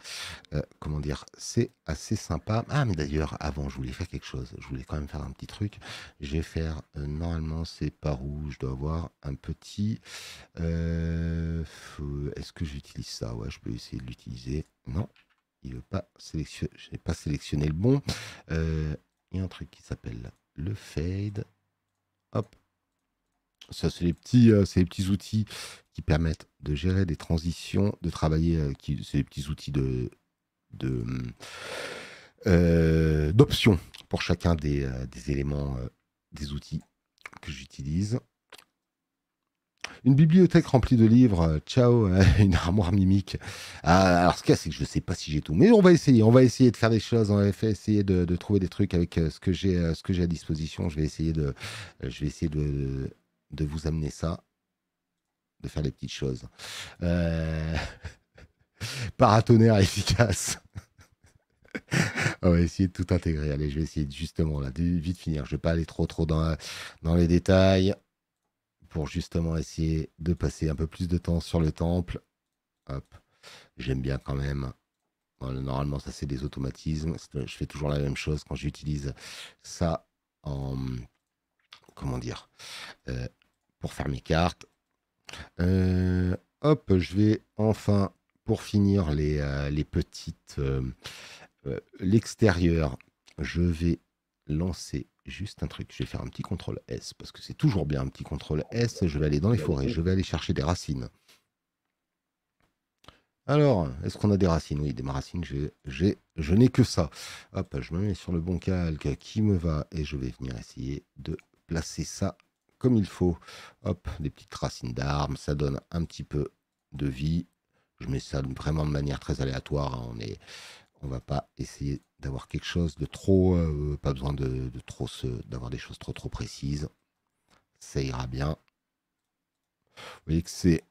euh, comment dire, c'est assez sympa. Ah, mais d'ailleurs, avant, je voulais faire quelque chose. Je voulais quand même faire un petit truc. Je vais faire, normalement, c'est par où je dois avoir un petit. Est-ce que j'utilise ça Ouais, je peux essayer de l'utiliser. Non, il veut pas sélectionner, pas sélectionné le bon. Euh, il y a un truc qui s'appelle le fade. Hop. Ça, c'est les petits, euh, les petits outils qui permettent de gérer des transitions, de travailler. Euh, qui, c'est les petits outils de, d'options pour chacun des, des éléments, des outils que j'utilise. Une bibliothèque remplie de livres. Euh, ciao, euh, une armoire mimique. Ah, alors, ce qu'il y a, c'est que je ne sais pas si j'ai tout. Mais on va essayer. On va essayer de faire des choses. On va essayer de, trouver des trucs avec euh, ce que j'ai, ce que j'ai à disposition. Je vais essayer de, je vais essayer de, vous amener ça, de faire des petites choses. Euh... Paratonnerre efficace. On va essayer de tout intégrer. Allez, je vais essayer de, justement là, de vite finir. Je ne vais pas aller trop trop dans, dans les détails justement essayer de passer un peu plus de temps sur le temple. Hop, j'aime bien quand même. Normalement, ça c'est des automatismes. Je fais toujours la même chose quand j'utilise ça en comment dire euh, pour faire mes cartes. Euh, hop, je vais enfin pour finir les, euh, les petites l'extérieur. Je vais lancer juste un truc. Je vais faire un petit contrôle S, parce que c'est toujours bien un petit contrôle S. Je vais aller dans les bah forêts, je vais aller chercher des racines. Alors, est-ce qu'on a des racines Oui, des racines, j'ai, je n'ai que ça. Hop, je me mets sur le bon calque qui me va et je vais venir essayer de placer ça comme il faut. Hop, des petites racines d'armes, ça donne un petit peu de vie. Je mets ça vraiment de manière très aléatoire. Hein. On est, on va pas essayer d'avoir quelque chose de trop, euh, pas besoin de, de trop se, d'avoir des choses trop trop précises. Ça ira bien. Vous voyez que c'est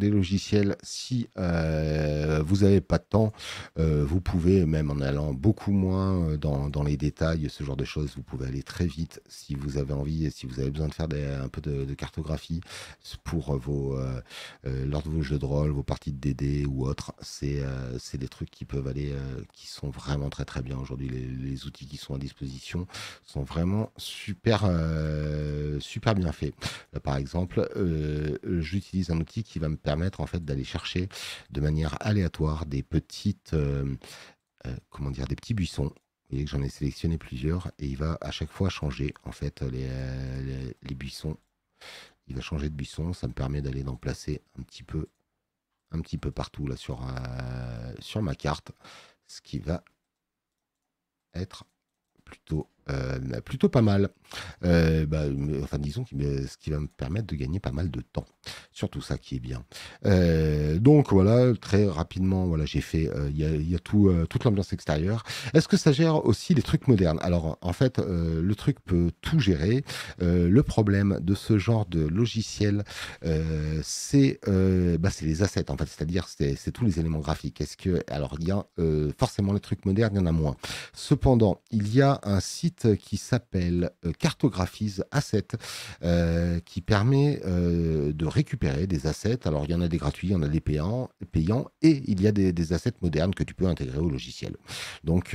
des logiciels. Si euh, vous n'avez pas de temps, euh, vous pouvez, même en allant beaucoup moins euh, dans, les détails, ce genre de choses, vous pouvez aller très vite si vous avez envie et si vous avez besoin de faire un peu de, cartographie pour vos, lors de vos jeux de rôle, vos parties de DD ou autres. C'est c'est des trucs qui peuvent aller, qui sont vraiment très très bien aujourd'hui. Les, outils qui sont à disposition sont vraiment super, super bien faits. par exemple, j'utilise un outil qui va me permettre permettre en fait d'aller chercher de manière aléatoire des petites, euh, euh, comment dire, des petits buissons. Vous que j'en ai sélectionné plusieurs et il va à chaque fois changer en fait euh, les, les, buissons. Il va changer de buisson, ça me permet d'aller d'en placer un petit peu, un petit peu partout là sur, sur ma carte, ce qui va être plutôt euh, plutôt pas mal. Euh, bah, euh, enfin, disons ce qui va me permettre de gagner pas mal de temps. Surtout ça qui est bien. donc voilà, très rapidement, voilà, j'ai fait. Il y a, tout, toute l'ambiance extérieure. Est-ce que ça gère aussi les trucs modernes Alors en fait, le truc peut tout gérer. le problème de ce genre de logiciel, c'est bah, les assets en fait, c'est-à-dire c'est tous les éléments graphiques. Est-ce que alors il y a forcément les trucs modernes, il y en a moins. Cependant, il y a un site qui s'appelle euh, Cartographise Assets euh, qui permet euh, de récupérer des assets. Alors, il y en a des gratuits, il y en a des payants, payants et il y a des, assets modernes que tu peux intégrer au logiciel. Donc,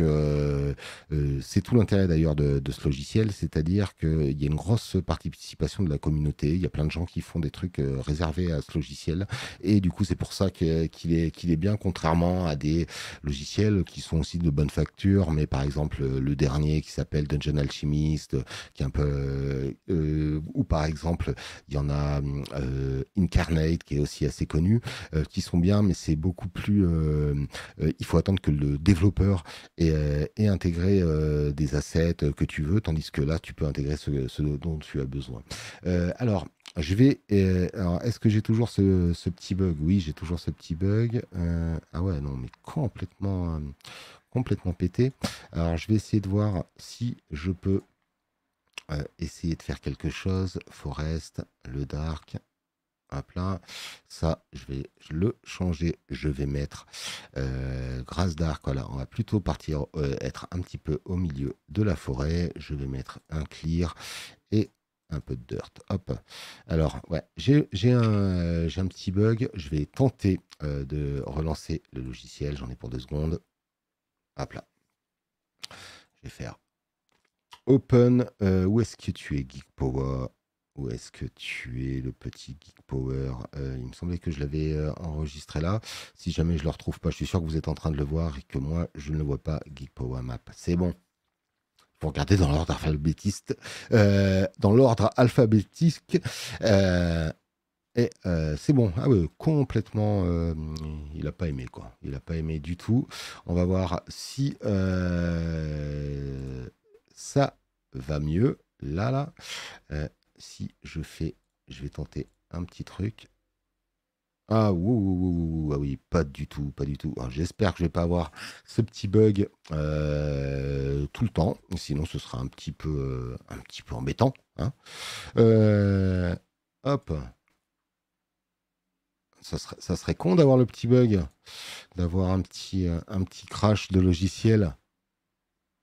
c'est tout l'intérêt d'ailleurs de, ce logiciel, c'est-à-dire qu'il y a une grosse participation de la communauté. Il y a plein de gens qui font des trucs réservés à ce logiciel. Et du coup, c'est pour ça qu'il est, qu'il est bien, contrairement à des logiciels qui sont aussi de bonne facture, mais par exemple, le dernier qui s'appelle Dungeon Alchemist, euh, qui est un peu. Euh, euh, ou par exemple, il y en a Incarnate, qui est aussi assez connu, qui sont bien, mais c'est beaucoup plus. il faut attendre que le développeur ait, intégré des assets que tu veux, tandis que là, tu peux intégrer ce, dont tu as besoin. alors. Je vais. est-ce que j'ai toujours ce petit bug Oui, j'ai toujours ce petit bug. ah ouais, non, mais complètement complètement pété. Alors, je vais essayer de voir si je peux euh, essayer de faire quelque chose. Forest, le dark. un là. Ça, je vais le changer. Je vais mettre euh, grâce Dark. Voilà, on va plutôt partir, euh, être un petit peu au milieu de la forêt. Je vais mettre un clear et un peu de dirt. Hop. Alors, ouais, j'ai un, un petit bug. Je vais tenter de relancer le logiciel. J'en ai pour deux secondes. Hop là. Je vais faire open. Euh, où est-ce que tu es, Geek Power Où est-ce que tu es, le petit Geek Power euh, Il me semblait que je l'avais euh, enregistré là. Si jamais je ne le retrouve pas, je suis sûr que vous êtes en train de le voir et que moi, je ne le vois pas, Geek Power Map. C'est bon. Vous regarder dans l'ordre alphabétiste. dans l'ordre alphabétique. Et euh, c'est bon. Ah complètement. Euh, il n'a pas aimé, quoi. Il n'a pas aimé du tout. On va voir si euh, ça va mieux. Là, là. si je fais. Je vais tenter un petit truc. Ah, ah oui, pas du tout, pas du tout. Ah, j'espère que je ne vais pas avoir ce petit bug tout le temps, sinon ce sera un petit peu, un petit peu embêtant. Hein. hop, ça serait, ça con d'avoir le petit bug, d'avoir un petit, euh, un petit crash de logiciel.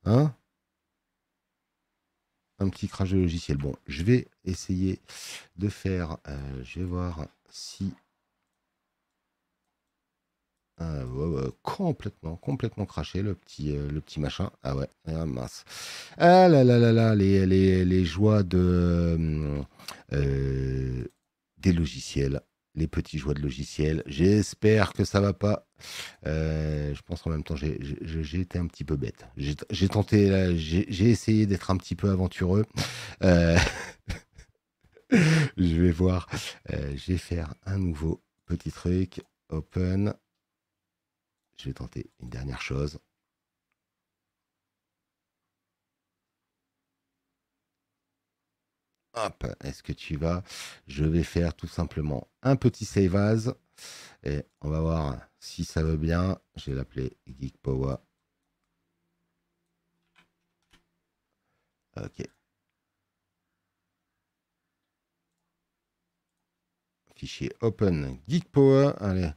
Hein Un petit crash de logiciel. Bon, je vais essayer de faire. Euh, je vais voir si. Euh, complètement, complètement craché le petit, le petit machin. Ah ouais, ah, mince. Ah là là là là, les, les, les joies de, des logiciels les petits joies de logiciel. J'espère que ça va pas. Euh, je pense en même temps, j'ai été un petit peu bête. J'ai tenté, j'ai essayé d'être un petit peu aventureux. Euh, je vais voir. Euh, je vais faire un nouveau petit truc. Open. Je vais tenter une dernière chose. Hop, est-ce que tu vas Je vais faire tout simplement un petit save as. Et on va voir si ça veut bien. Je vais l'appeler Geek Power. Ok. Fichier open Geek Power. Allez.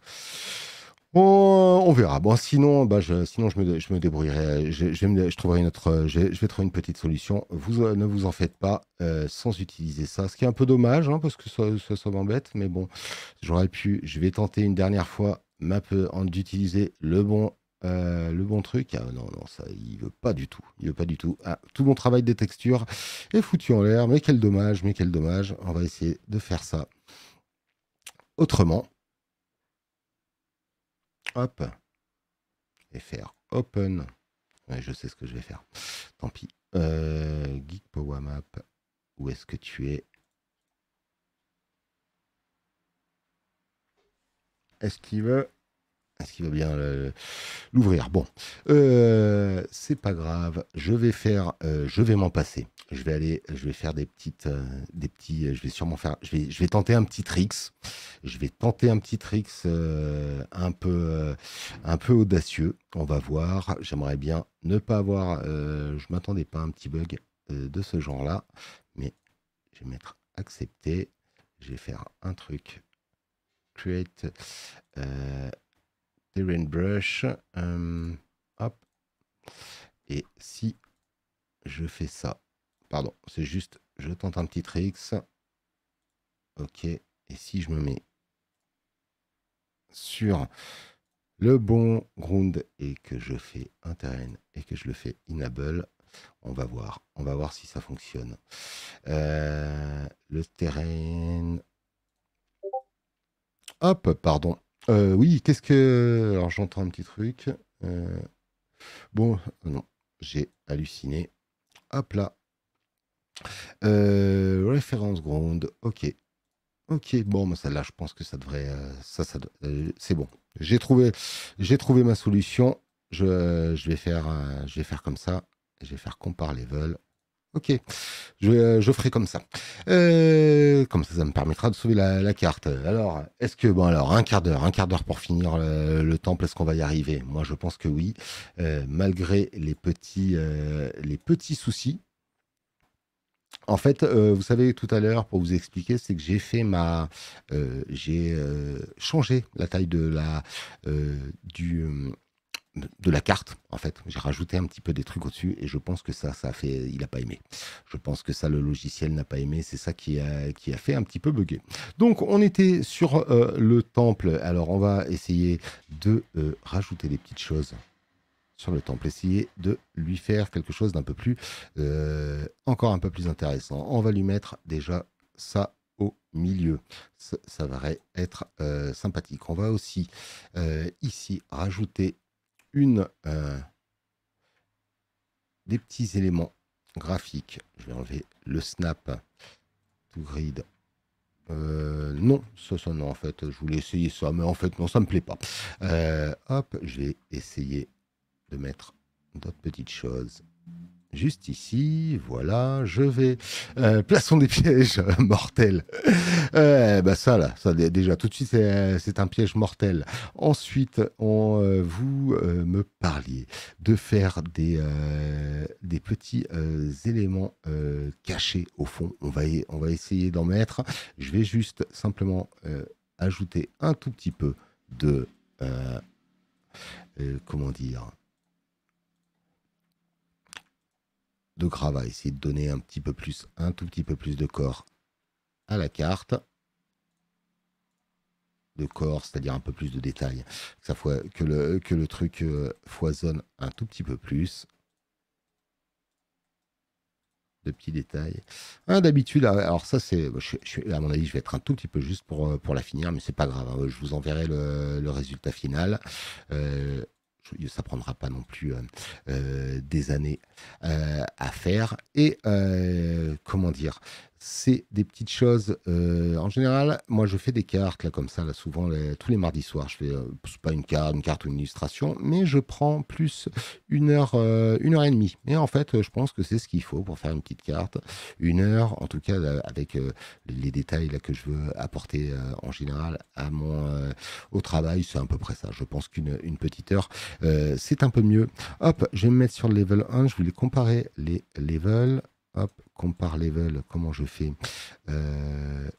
Euh, on, verra. Bon, sinon, bah, je, sinon je me, débrouillerai. Je, trouverai une euh, Je, vais trouver une petite solution. Vous euh, ne vous en faites pas sans utiliser ça. Ce qui est un peu dommage, hein, parce que ça, ça, m'embête. Mais bon, j'aurais pu. Je vais tenter une dernière fois d'utiliser le bon. le bon truc, ah, non, non, ça, il veut pas du tout, il veut pas du tout. Ah, tout mon travail des textures est foutu en l'air, mais quel dommage, mais quel dommage. On va essayer de faire ça autrement. Hop. Et faire open. je sais ce que je vais faire. Tant pis. Euh, Geek Power Map, où est-ce que tu es Est-ce qu'il veut est-ce qu'il va bien l'ouvrir Bon, euh, c'est pas grave. Je vais faire, euh, je vais m'en passer. Je vais aller, je vais faire des petites, euh, des petits. Je vais sûrement faire. Je vais, je vais tenter un petit tricks. Je vais tenter un petit tricks un peu, un peu audacieux. On va voir. J'aimerais bien ne pas avoir. je m'attendais pas à un petit bug de ce genre-là, mais je vais mettre accepté Je vais faire un truc create. Terrain Brush. Euh, hop. Et si je fais ça, pardon, c'est juste, je tente un petit tricks. Ok. Et si je me mets sur le bon ground et que je fais un terrain et que je le fais enable, on va voir. On va voir si ça fonctionne. Euh, le terrain. Hop, pardon. Euh, oui, qu'est-ce que. Alors j'entends un petit truc. Euh, bon, euh, non, j'ai halluciné. Hop là. Euh, référence ground, ok. Ok, bon, bah celle-là, je pense que ça devrait. ça, ça c'est bon. J'ai trouvé, j'ai trouvé ma solution. Je, je, vais faire, je vais faire comme ça. Je vais faire compare level. Ok. Euh, je, ferai comme ça. Euh, comme ça, ça me permettra de sauver la, carte. Alors, est-ce que, bon, alors, un quart d'heure, un quart d'heure pour finir le, temple, est-ce qu'on va y arriver Moi, je pense que oui, euh, malgré les petits, les petits soucis. En fait, vous savez, tout à l'heure, pour vous expliquer, c'est que j'ai fait ma. j'ai changé la taille de la. du de la carte, en fait. J'ai rajouté un petit peu des trucs au-dessus et je pense que ça, ça a fait, il n'a pas aimé. Je pense que ça, le logiciel n'a pas aimé. C'est ça qui a, qui a fait un petit peu bugger. Donc, on était sur euh, le temple. Alors, on va essayer de euh, rajouter des petites choses sur le temple, essayer de lui faire quelque chose d'un peu plus, euh, encore un peu plus intéressant. On va lui mettre déjà ça au milieu. Ça, ça va être sympathique. On va aussi ici rajouter euh, des petits éléments graphiques. Je vais enlever le snap to grid. Euh, non, ce ça, non, en fait, je voulais essayer ça, mais en fait, non, ça me plaît pas. Euh, hop, je vais essayer de mettre d'autres petites choses. Juste ici, voilà, je vais. Euh, plaçons des pièges mortels. Euh, bah, ça là, ça déjà tout de suite c'est un piège mortel. Ensuite, on, euh, vous me parliez de faire des petits éléments cachés au fond. on va essayer d'en mettre. Je vais juste simplement ajouter un tout petit peu de comment dire de à essayer de donner un petit peu plus, un tout petit peu plus de corps à la carte de corps, c'est-à-dire un peu plus de détails, que, le, que le truc euh, foisonne un tout petit peu plus. De petits détails. Hein, d'habitude, ah alors ça c'est, à mon avis, je vais être un tout petit peu juste pour, euh, pour la finir, mais c'est pas grave. Hein. je vous enverrai le, résultat final. Euh, ça prendra pas non plus euh, euh, des années euh, à faire. Et comment dire c'est des petites choses. Euh, en général, moi, je fais des cartes, comme ça, là, souvent, tous les mardis soirs. Je fais euh, pas une carte, une carte ou une illustration, mais je prends plus une heure, euh, une heure et demie. Et en fait, je pense que c'est ce qu'il faut pour faire une petite carte. Une heure, en tout cas, avec les détails là, que je veux apporter en général à mon, au travail, c'est à peu près ça. Je pense qu'une petite heure, c'est un peu mieux. Hop, je vais me mettre sur le level 1. Je voulais comparer les levels. Hop, compare level, comment je fais euh,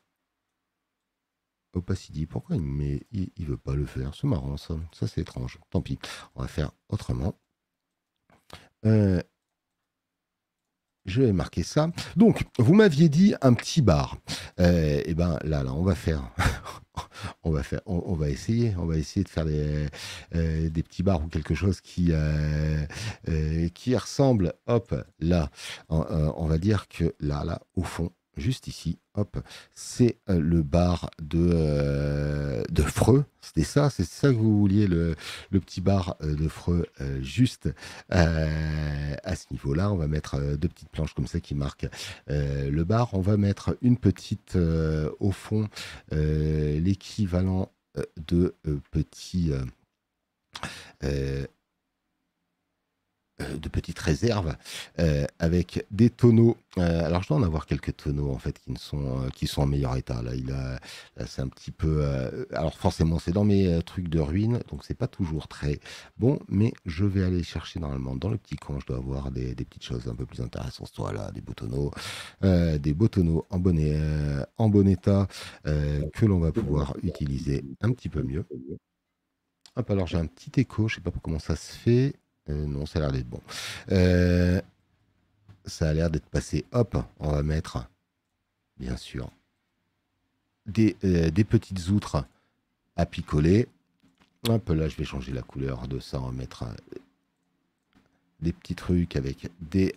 Opacity, pourquoi il, ne il, veut pas le faire C'est marrant ça, c'est étrange. Tant pis, on va faire autrement. Euh, je vais marquer ça. Donc, vous m'aviez dit un petit bar. eh, eh ben là, là, on va faire. on va faire, on, va essayer, on va essayer de faire des, euh, petits bars ou quelque chose qui euh, euh, qui ressemble. Hop, là, on, va dire que là, là, au fond, juste ici. Hop, c'est euh, le bar de, euh, de Freux. C'était ça, c'est ça que vous vouliez, le, le petit bar euh, de Freux, juste à ce niveau-là. On va mettre deux petites planches comme ça qui marquent le bar. On va mettre une petite au fond, l'équivalent de petits. Euh, de petites réserves euh, avec des tonneaux. Euh, alors je dois en avoir quelques tonneaux en fait qui sont qui sont en meilleur état. Là, il c'est un petit peu. alors forcément, c'est dans mes trucs de ruine, donc c'est pas toujours très bon. Mais je vais aller chercher normalement dans le petit coin. Je dois avoir des, des petites choses un peu plus intéressantes. Toi là, des beaux tonneaux, des beaux tonneaux en bon en bon état que l'on va pouvoir utiliser un petit peu mieux. alors j'ai un petit écho. Je sais pas comment ça se fait. Euh, non, ça a l'air d'être bon. Euh, ça a l'air d'être passé. Hop, on va mettre, bien sûr, euh, des, petites outres à picoler. Hop, là, je vais changer la couleur de ça, on va mettre des petits trucs avec des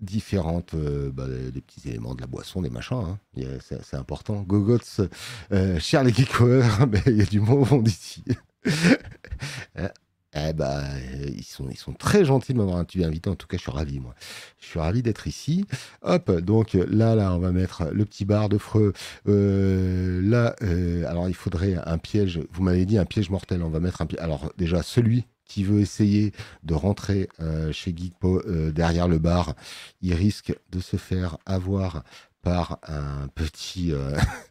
différentes bah, des petits éléments de la boisson des machins hein. c'est important gogots cher les geekers il y a du monde d'ici Eh ben, euh, ils sont, ils sont très gentils de m'avoir invité. En tout cas, je suis ravi, moi. Je suis ravi d'être ici. Hop, donc là, là, on va mettre le petit bar de Freux. Euh, là, euh, alors il faudrait un piège. Vous m'avez dit un piège mortel. On va mettre un piège. Alors déjà, celui qui veut essayer de rentrer chez Geekpo derrière le bar, il risque de se faire avoir par un petit.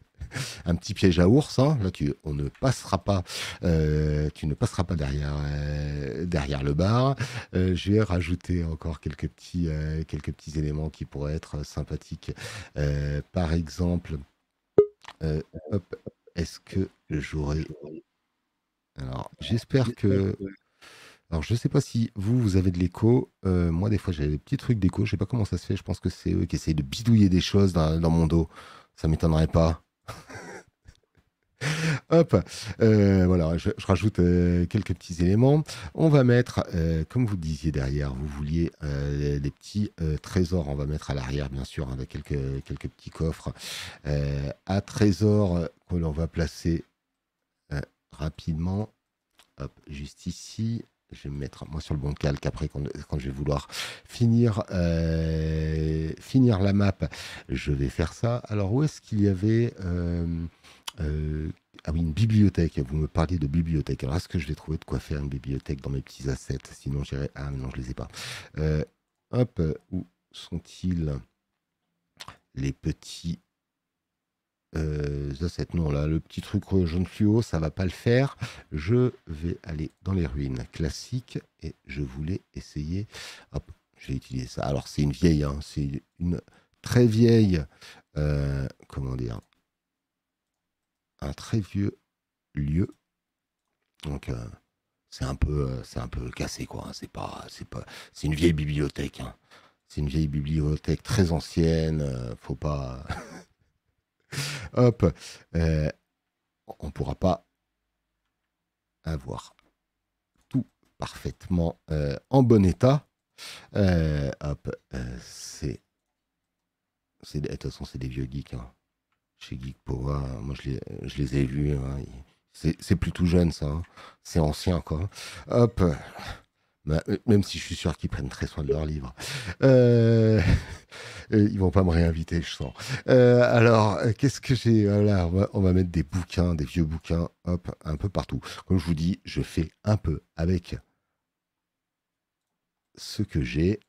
un petit piège à ours. Hein. Là, tu, on ne passera pas, euh, ne passeras pas derrière, euh, derrière le bar. j'ai euh, je vais rajouter encore quelques petits, quelques petits éléments qui pourraient être sympathiques. par exemple, est-ce que j'aurais, Alors, j'espère que. Alors, je ne sais pas si vous, vous avez de l'écho. moi, des fois, j'ai des petits trucs d'écho. Je ne sais pas comment ça se fait. Je pense que c'est eux qui essayent de bidouiller des choses dans, dans mon dos. Ça ne m'étonnerait pas. Hop, euh, voilà, je, rajoute euh, quelques petits éléments. On va mettre, euh, comme vous disiez derrière, vous vouliez les, petits trésors. On va mettre à l'arrière, bien sûr, avec hein, quelques, quelques petits coffres à trésors que l'on va placer rapidement. Hop, juste ici je vais me mettre moi sur le bon calque après quand, je vais vouloir finir, euh, finir la map. Je vais faire ça. Alors où est-ce qu'il y avait euh, euh, ah oui, une bibliothèque. Vous me parliez de bibliothèque. Alors est-ce que je vais trouver de quoi faire une bibliothèque dans mes petits assets Sinon j'irai. Ah non, je ne les ai pas. hop, où sont-ils les petits euh, non, là, le petit truc jaune fluo, ça va pas le faire. Je vais aller dans les ruines classiques et je voulais essayer. Hop, j'ai utilisé ça. Alors, c'est une vieille, hein, c'est une très vieille, euh, comment dire, un très vieux lieu. Donc, euh, c'est un peu, euh, c'est un peu cassé, quoi. Hein, c'est pas, c'est pas, c'est une vieille bibliothèque. Hein. C'est une vieille bibliothèque très ancienne. faut pas. Hop. Euh, on ne pourra pas avoir tout parfaitement euh, en bon état. Euh, hop. c'est. De toute c'est des vieux geeks. Hein. Chez Geek Power, moi je les, ai vus. Hein. C'est plutôt jeune ça. Hein. C'est ancien quoi. Hop. Bah, euh, même si je suis sûr qu'ils prennent très soin de leurs livres. Euh, ils euh, ils vont pas me réinviter, je sens. alors, qu'est-ce que j'ai on va, on va, mettre des bouquins, des vieux bouquins, hop, un peu partout. Comme je vous dis, je fais un peu avec ce que j'ai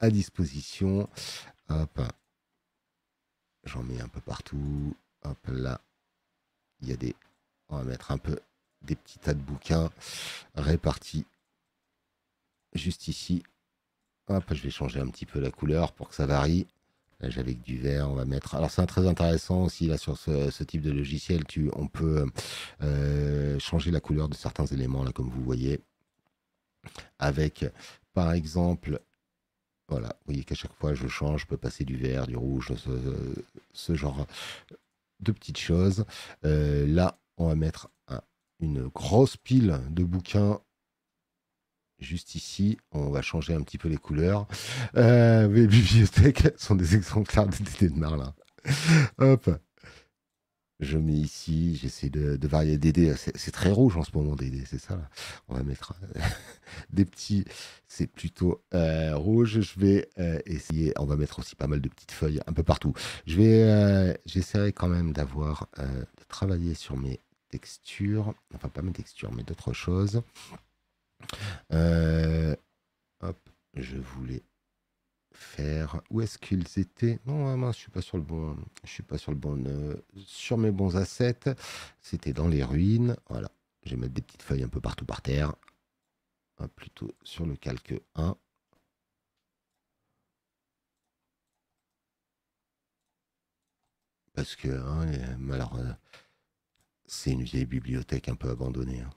à disposition. Hop, j'en mets un peu partout. Hop, là, il y a des. On va mettre un peu des petits tas de bouquins répartis juste ici. Hop, je vais changer un petit peu la couleur pour que ça varie. Là, j'avais du vert, on va mettre... Alors, c'est très intéressant aussi, là, sur ce, type de logiciel, tu, on peut euh, changer la couleur de certains éléments, là, comme vous voyez, avec, par exemple, voilà, vous voyez qu'à chaque fois, je change, je peux passer du vert, du rouge, ce, genre de petites choses. Euh, là, on va mettre une grosse pile de bouquins Juste ici, on va changer un petit peu les couleurs. Euh, les bibliothèques sont des exemplaires de DD de Marlin. Hop. Je mets ici, j'essaie de, varier DD. C'est très rouge en ce moment, DD, c'est ça. On va mettre euh, des petits. C'est plutôt euh, rouge. Je vais essayer. On va mettre aussi pas mal de petites feuilles un peu partout. Je vais. J'essaierai quand même d'avoir. de travailler sur mes textures. Enfin, pas mes textures, mais d'autres choses. Euh, hop, je voulais faire. Où est-ce qu'ils étaient Non, ah, je suis pas sur le bon. Je suis pas sur le bon. Euh, sur mes bons assets, c'était dans les ruines. Voilà. Je vais mettre des petites feuilles un peu partout par terre. plutôt sur le calque 1. Parce que, hein, c'est une vieille bibliothèque un peu abandonnée. Hein.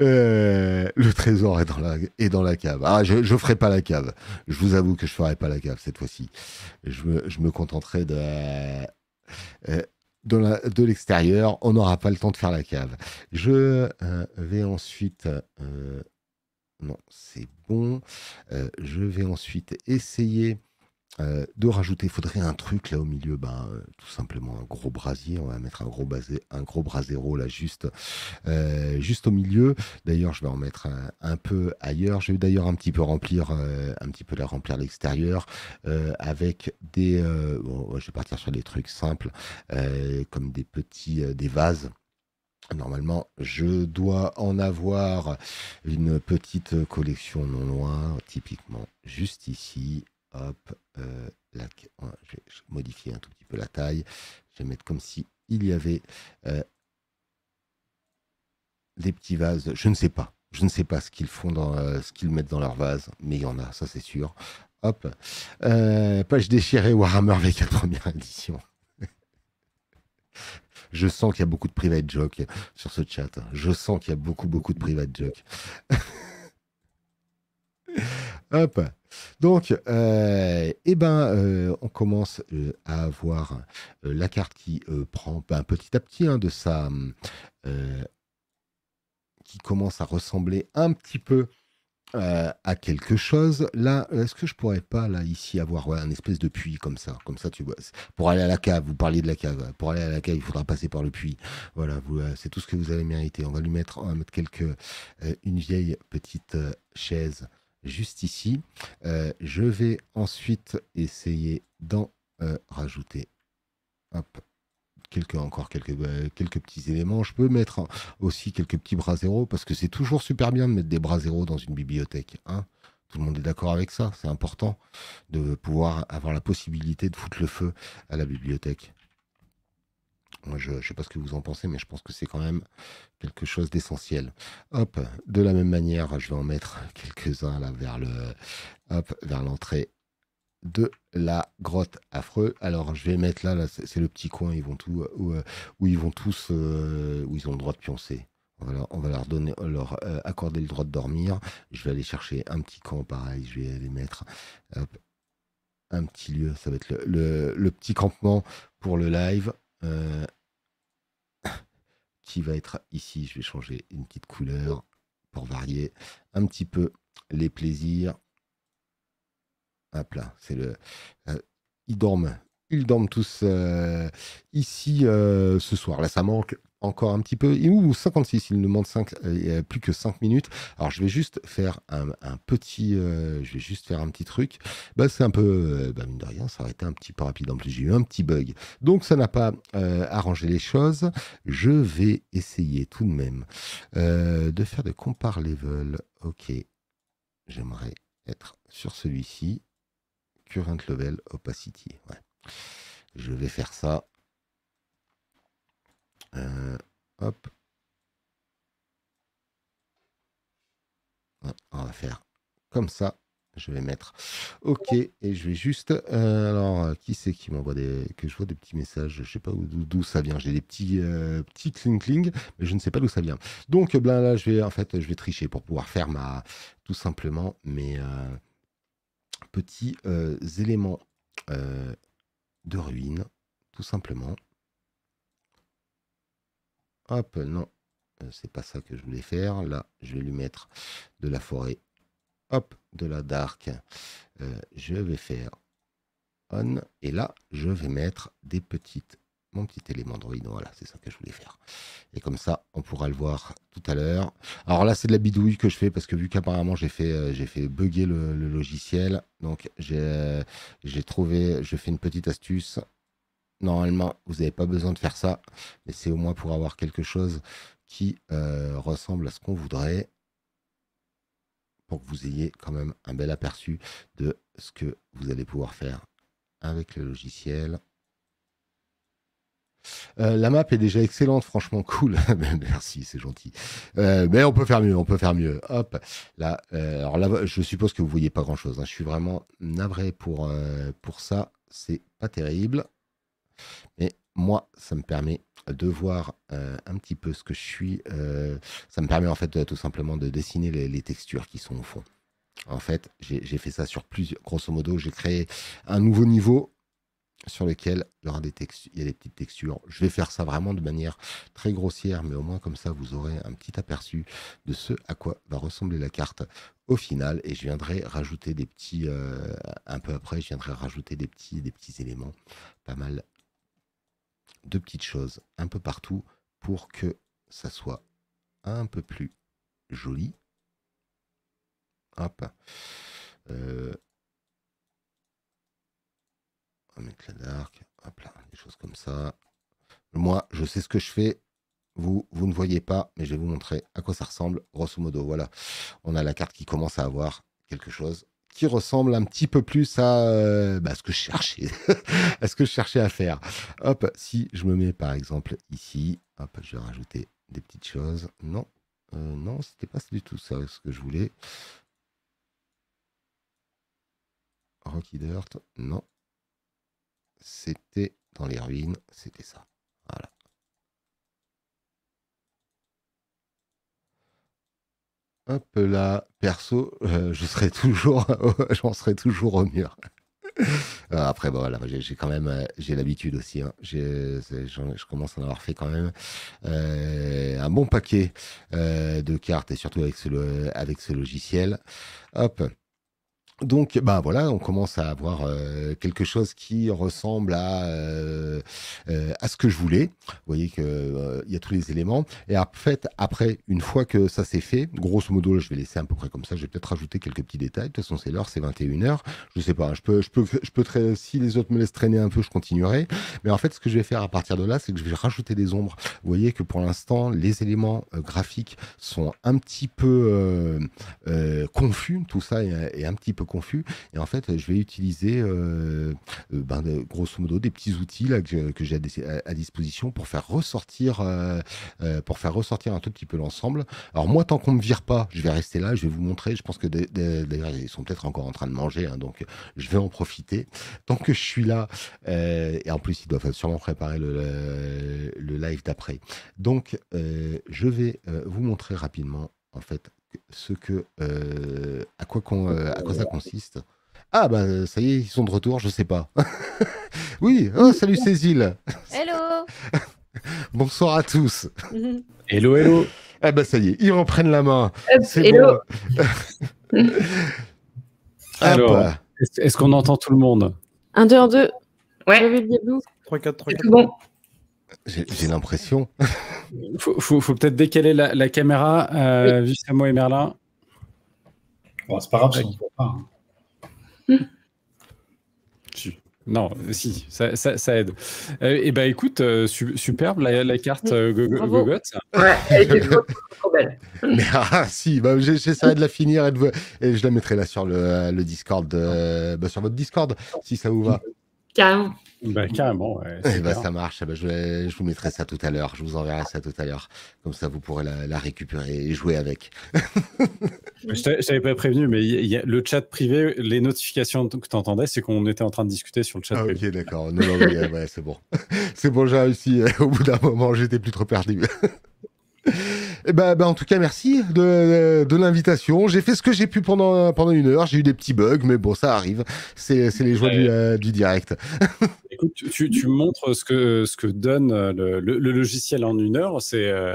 Euh, le trésor est dans la, est dans la cave. Ah, je ne ferai pas la cave. Je vous avoue que je ferai pas la cave cette fois-ci. Je me, contenterai de, euh, de l'extérieur. On n'aura pas le temps de faire la cave. Je euh, vais ensuite... non, c'est bon. je vais ensuite essayer euh, de rajouter, il faudrait un truc là au milieu, ben, euh, tout simplement un gros brasier. On va mettre un gros, basé, un gros brasero là juste, euh, juste au milieu. D'ailleurs, je vais en mettre un, peu ailleurs. Je vais d'ailleurs un petit peu remplir, un petit peu la remplir l'extérieur avec des. je vais partir sur des trucs simples comme des petits, des vases. Normalement, je dois en avoir une petite collection non loin, typiquement juste ici. Hop, euh, oh, je vais modifier un tout petit peu la taille. Je vais mettre comme si il y avait euh, des petits vases. Je ne sais pas. Je ne sais pas ce qu'ils font dans euh, ce qu'ils mettent dans leur vase, mais il y en a, ça c'est sûr. Hop, euh, page déchirée Warhammer avec la première édition. Je sens qu'il y a beaucoup de private jokes sur ce chat. Je sens qu'il y a beaucoup, beaucoup de private jokes. Donc, euh, eh ben, euh, on commence euh, à avoir la carte qui prend un ben, petit à petit hein, de sa, qui commence à ressembler un petit peu à quelque chose. Là, est-ce que je pourrais pas là ici avoir un espèce de puits comme ça, comme ça tu vois. Pour aller à la cave, vous parliez de la cave. Pour aller à la cave, il faudra passer par le puits. Voilà, c'est tout ce que vous avez mérité. On va lui mettre, mettre quelques une vieille petite chaise juste ici. Euh, je vais ensuite essayer d'en euh, rajouter Quelques, encore quelques, bah, quelques petits éléments. Je peux mettre aussi quelques petits bras zéro parce que c'est toujours super bien de mettre des bras zéro dans une bibliothèque. Hein. tout le monde est d'accord avec ça. C'est important de pouvoir avoir la possibilité de foutre le feu à la bibliothèque. Moi, je ne sais pas ce que vous en pensez, mais je pense que c'est quand même quelque chose d'essentiel. Hop, de la même manière, je vais en mettre quelques-uns là vers le, vers l'entrée de la grotte affreux. Alors je vais mettre là, c'est le petit coin, ils vont où, ils vont tous, euh, où ils ont le droit de pioncer. On va leur, on va leur donner, leur euh, accorder le droit de dormir. Je vais aller chercher un petit camp, pareil. Je vais aller mettre un petit lieu. Ça va être le petit campement pour le live. Euh, qui va être ici Je vais changer une petite couleur pour varier un petit peu les plaisirs. Hop là, c'est le. Euh, ils dorment. Ils dorment tous euh, ici ce soir. Là, ça manque encore un petit peu. Ou 56, il nous manque 5, euh, euh, plus que 5 minutes. Alors je vais juste faire un, petit, euh, je vais juste faire un petit truc. Bah, c'est un peu, bah, mine de rien, ça aurait été un petit peu rapide. En plus, j'ai eu un petit bug. Donc ça n'a pas arrangé les choses. Je vais essayer tout de même de faire de compare level. Ok, j'aimerais être sur celui-ci. Current level opacity. Je vais faire ça. Euh, hop. On va faire comme ça. Je vais mettre OK et je vais juste. Euh, alors, euh, qui c'est qui m'envoie des. que je vois des petits messages Je sais pas d'où ça vient. J'ai des petits, petits cling cling, mais je ne sais pas d'où ça vient. Donc, ben là, je vais en fait, je vais tricher pour pouvoir faire ma. tout simplement mes petits éléments de ruine, tout simplement. Hop, non, euh, c'est pas ça que je voulais faire. Là, je vais lui mettre de la forêt. Hop, de la dark. Euh, je vais faire on. Et là, je vais mettre des petites, mon petit élément droïde. Voilà, c'est ça que je voulais faire. Et comme ça, on pourra le voir tout à l'heure. Alors là, c'est de la bidouille que je fais parce que vu qu'apparemment, j'ai fait, euh, j'ai fait bugger le, logiciel. Donc, j'ai trouvé, je fais une petite astuce Normalement, vous n'avez pas besoin de faire ça, mais c'est au moins pour avoir quelque chose qui euh, ressemble à ce qu'on voudrait pour que vous ayez quand même un bel aperçu de ce que vous allez pouvoir faire avec le logiciel. Euh, la map est déjà excellente, franchement cool. Ben, merci, c'est gentil. mais euh, ben, on peut faire mieux, on peut faire mieux. Hop, là, alors là, je suppose que vous voyez pas grand chose. Hein. Je suis vraiment navré pour, pour ça, c'est pas terrible. Mais moi, ça me permet de voir euh, un petit peu ce que je suis. Euh, ça me permet en fait tout simplement de dessiner les, textures qui sont au fond. En fait, j'ai fait ça sur plusieurs. Grosso modo, j'ai créé un nouveau niveau sur lequel il y aura des textures, il y a des petites textures. Je vais faire ça vraiment de manière très grossière, mais au moins comme ça, vous aurez un petit aperçu de ce à quoi va ressembler la carte au final. Et je viendrai rajouter des petits, euh, un peu après, je viendrai rajouter des petits, des petits éléments pas mal de petites choses un peu partout pour que ça soit un peu plus joli. Hop. Euh, on va mettre la dark. Hop là, des choses comme ça. Moi, je sais ce que je fais. Vous, vous ne voyez pas, mais je vais vous montrer à quoi ça ressemble, grosso modo. Voilà, on a la carte qui commence à avoir quelque chose qui ressemble un petit peu plus à euh, bah, ce que je cherchais, à ce que je cherchais à faire. Hop, si je me mets par exemple ici, je vais rajouter des petites choses. Non, euh, non, c'était pas du tout ça ce que je voulais. Rocky Dirt, non. C'était dans les ruines, c'était ça. Hop là, perso, euh, je serai toujours, j'en serai toujours au mur. Euh, après, voilà, j'ai quand même, euh, j'ai l'habitude aussi. Hein. Je commence à en avoir fait quand même un bon paquet de cartes et surtout avec ce, avec ce logiciel. Hop donc, ben voilà, on commence à avoir euh, quelque chose qui ressemble à, euh, euh, à ce que je voulais. Vous voyez qu'il il y a tous les éléments. Et en fait, après, une fois que ça s'est fait, grosso modo, je vais laisser à peu près comme ça. Je vais peut-être rajouter quelques petits détails. De toute façon, c'est l'heure, c'est 21h. Je sais pas, hein, je peux, je peux, je peux très. si les autres me laissent traîner un peu, je continuerai. Mais en fait, ce que je vais faire à partir de là, c'est que je vais rajouter des ombres. Vous voyez que pour l'instant, les éléments graphiques sont un petit peu confus. Tout ça est un petit peu confus. Et en fait, je vais utiliser, euh, euh, ben, euh, grosso modo, des petits outils que, j'ai à, disposition pour faire ressortir, pour faire ressortir un tout petit peu l'ensemble. Alors moi, tant qu'on me vire pas, je vais rester là. Je vais vous montrer. Je pense que d'ailleurs, ils sont peut-être encore en train de manger, hein, donc je vais en profiter. Tant que je suis là, et en plus, ils doivent sûrement préparer le live d'après. Donc, je vais vous montrer rapidement en fait ce que, euh, à, quoi qu'on, euh, à ça consiste. Ah bah ça y est, ils sont de retour, je sais pas. oui, oh, salut Cécile. Hello. Bonsoir à tous. hello, hello. Ah bah ça y est, ils reprennent la main. Euh, hello. Alors, est-ce qu'on entend tout le monde Un, deux, un, deux. Ouais. 3, 4, 3, 4. Bon. J'ai l'impression. Il faut, faut, peut-être décaler la, la caméra, euh, à moi et Merlin. Bon, c'est pas grave, ça, on voit pas. Hein. Non, si, ça, ça, ça aide. Euh, et eh ben écoute, euh, superbe la, la carte euh, Gogot. Ouais, elle était trop, belle. Mais ah, si, ben, j'essaierai de la finir et, je la mettrai là sur le, le Discord, euh, bah, sur votre Discord, si ça vous va. Carrément. Ben, carrément. Ouais, eh ben, ça marche. Eh ben, je, vous mettrai ça tout à l'heure. Je vous enverrai ça tout à l'heure. Comme ça, vous pourrez la, récupérer et jouer avec. je t'avais pas prévenu, mais le chat privé, les notifications que tu entendais, c'est qu'on était en train de discuter sur le chat ah, privé. Ok, d'accord. ouais, c'est bon. C'est bon, j'ai réussi. Au bout d'un moment, j'étais plus trop perdu. Eh ben, ben, en tout cas, merci de, de l'invitation. J'ai fait ce que j'ai pu pendant, pendant une heure. J'ai eu des petits bugs, mais bon, ça arrive. C'est les joies du, euh, du, direct. Écoute, tu, tu, montres ce que, ce que donne euh, le, le, logiciel en une heure. C'est euh,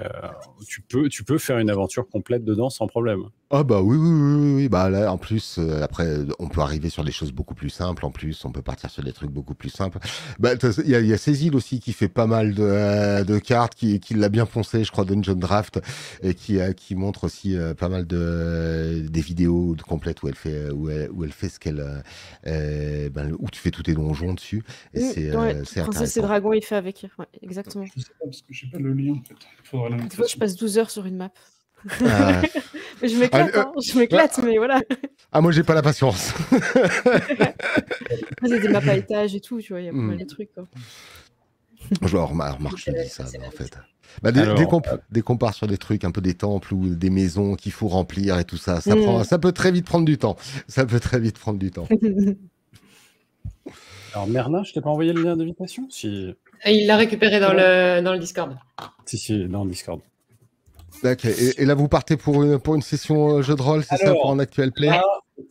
tu, peux, tu peux faire une aventure complète dedans sans problème. Ah bah oui, oui, oui, Bah là, en plus, après, on peut arriver sur des choses beaucoup plus simples. En plus, on peut partir sur des trucs beaucoup plus simples. Bah, il y a, aussi qui fait pas mal de, de cartes, qui, qui l'a bien poncé, je crois, Dungeon Draft et euh, qui, montre aussi euh, pas mal de, euh, des vidéos complètes où elle fait, où elle, fait ce qu'elle. Ben, où tu fais tous tes donjons dessus. Et mm, c'est, ouais, c'est Dragon, il fait avec. exactement. Je sais pas, parce que je sais pas le lien, je passe 12 heures sur une map. Ah. je m'éclate, hein, je m'éclate, mais voilà. Ah, moi, j'ai pas la patience. c'est des maps à étage et tout, tu vois, il y a pas mm. mal de trucs. Quoi. Genre, remarque, je dis ça, en fait. Bah, euh, dès, qu'on part sur des trucs, un peu des temples ou des maisons qu'il faut remplir et tout ça, ça, mm. ça peut très vite prendre du temps. Ça peut très vite prendre du temps. Alors Merna, je t'ai pas envoyé le lien d'invitation euh, Il l'a récupéré dans le, dans le Discord. Si, si, dans le Discord. D'accord. Et, là, vous partez pour une, pour une session euh, jeu de rôle, c'est ça, pour un actuel play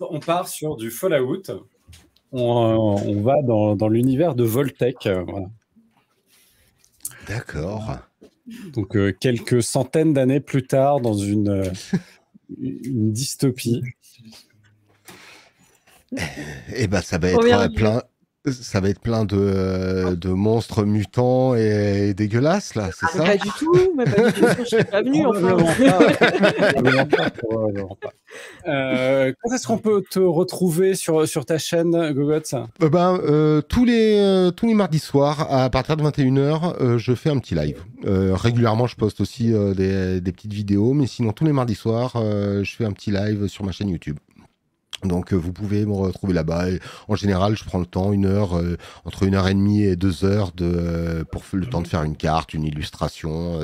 on, part sur du Fallout. On, on va dans, dans l'univers de Voltec. D'accord. Donc euh, quelques centaines d'années plus tard, dans une, euh, une dystopie. Eh ben, ça va être plein, ça va être plein de, euh, monstres mutants et, dégueulasses, là, c'est ah, ça Pas du tout, mais pas du tout, je suis pas venu. Euh, quand est-ce qu'on peut te retrouver sur, ta chaîne, Gogot euh, ben, tous, les, tous les mardis soirs, à partir de 21h, je fais un petit live. régulièrement, je poste aussi des, petites vidéos, mais sinon, tous les mardis soirs, je fais un petit live sur ma chaîne YouTube. Donc euh, vous pouvez me retrouver là-bas. En général, je prends le temps, une heure, euh, entre une heure et demie et deux heures de, euh, pour le temps de faire une carte, une illustration,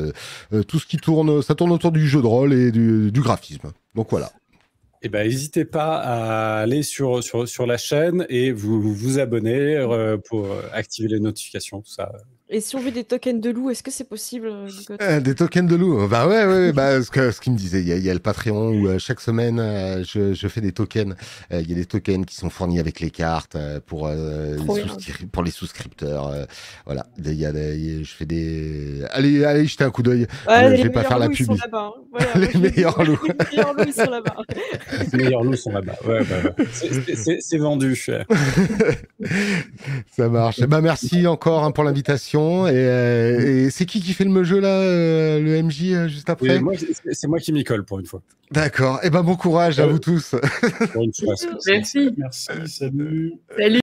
tout ce qui tourne, ça tourne autour du jeu de rôle et du, graphisme. Donc voilà. Eh ben, n'hésitez pas à aller sur, sur, la chaîne et vous vous abonner pour activer les notifications, ça. Et si on veut des tokens de loup, est-ce que c'est possible euh, euh, Des tokens de loup Bah ouais, ouais bah, ce qu'il me disait, il y, a, le Patreon où euh, chaque semaine je, fais des tokens. il y a des tokens qui sont fournis avec les cartes pour, les pour les souscripteurs. voilà, il y a, je fais des. Allez, allez, jetez un coup d'œil. je vais pas faire la pub. les, meilleurs loups. les loups sont là-bas. les meilleurs loups sont là-bas. Ouais, c'est vendu. cher. Ça marche. Bah, merci encore hein, pour l'invitation. Euh, et, c'est qui qui fait le jeu là, euh, le MJ euh, juste après C'est moi qui m'y colle pour une fois. D'accord. Et eh ben bon courage à vous tous. Merci. Merci. Salut.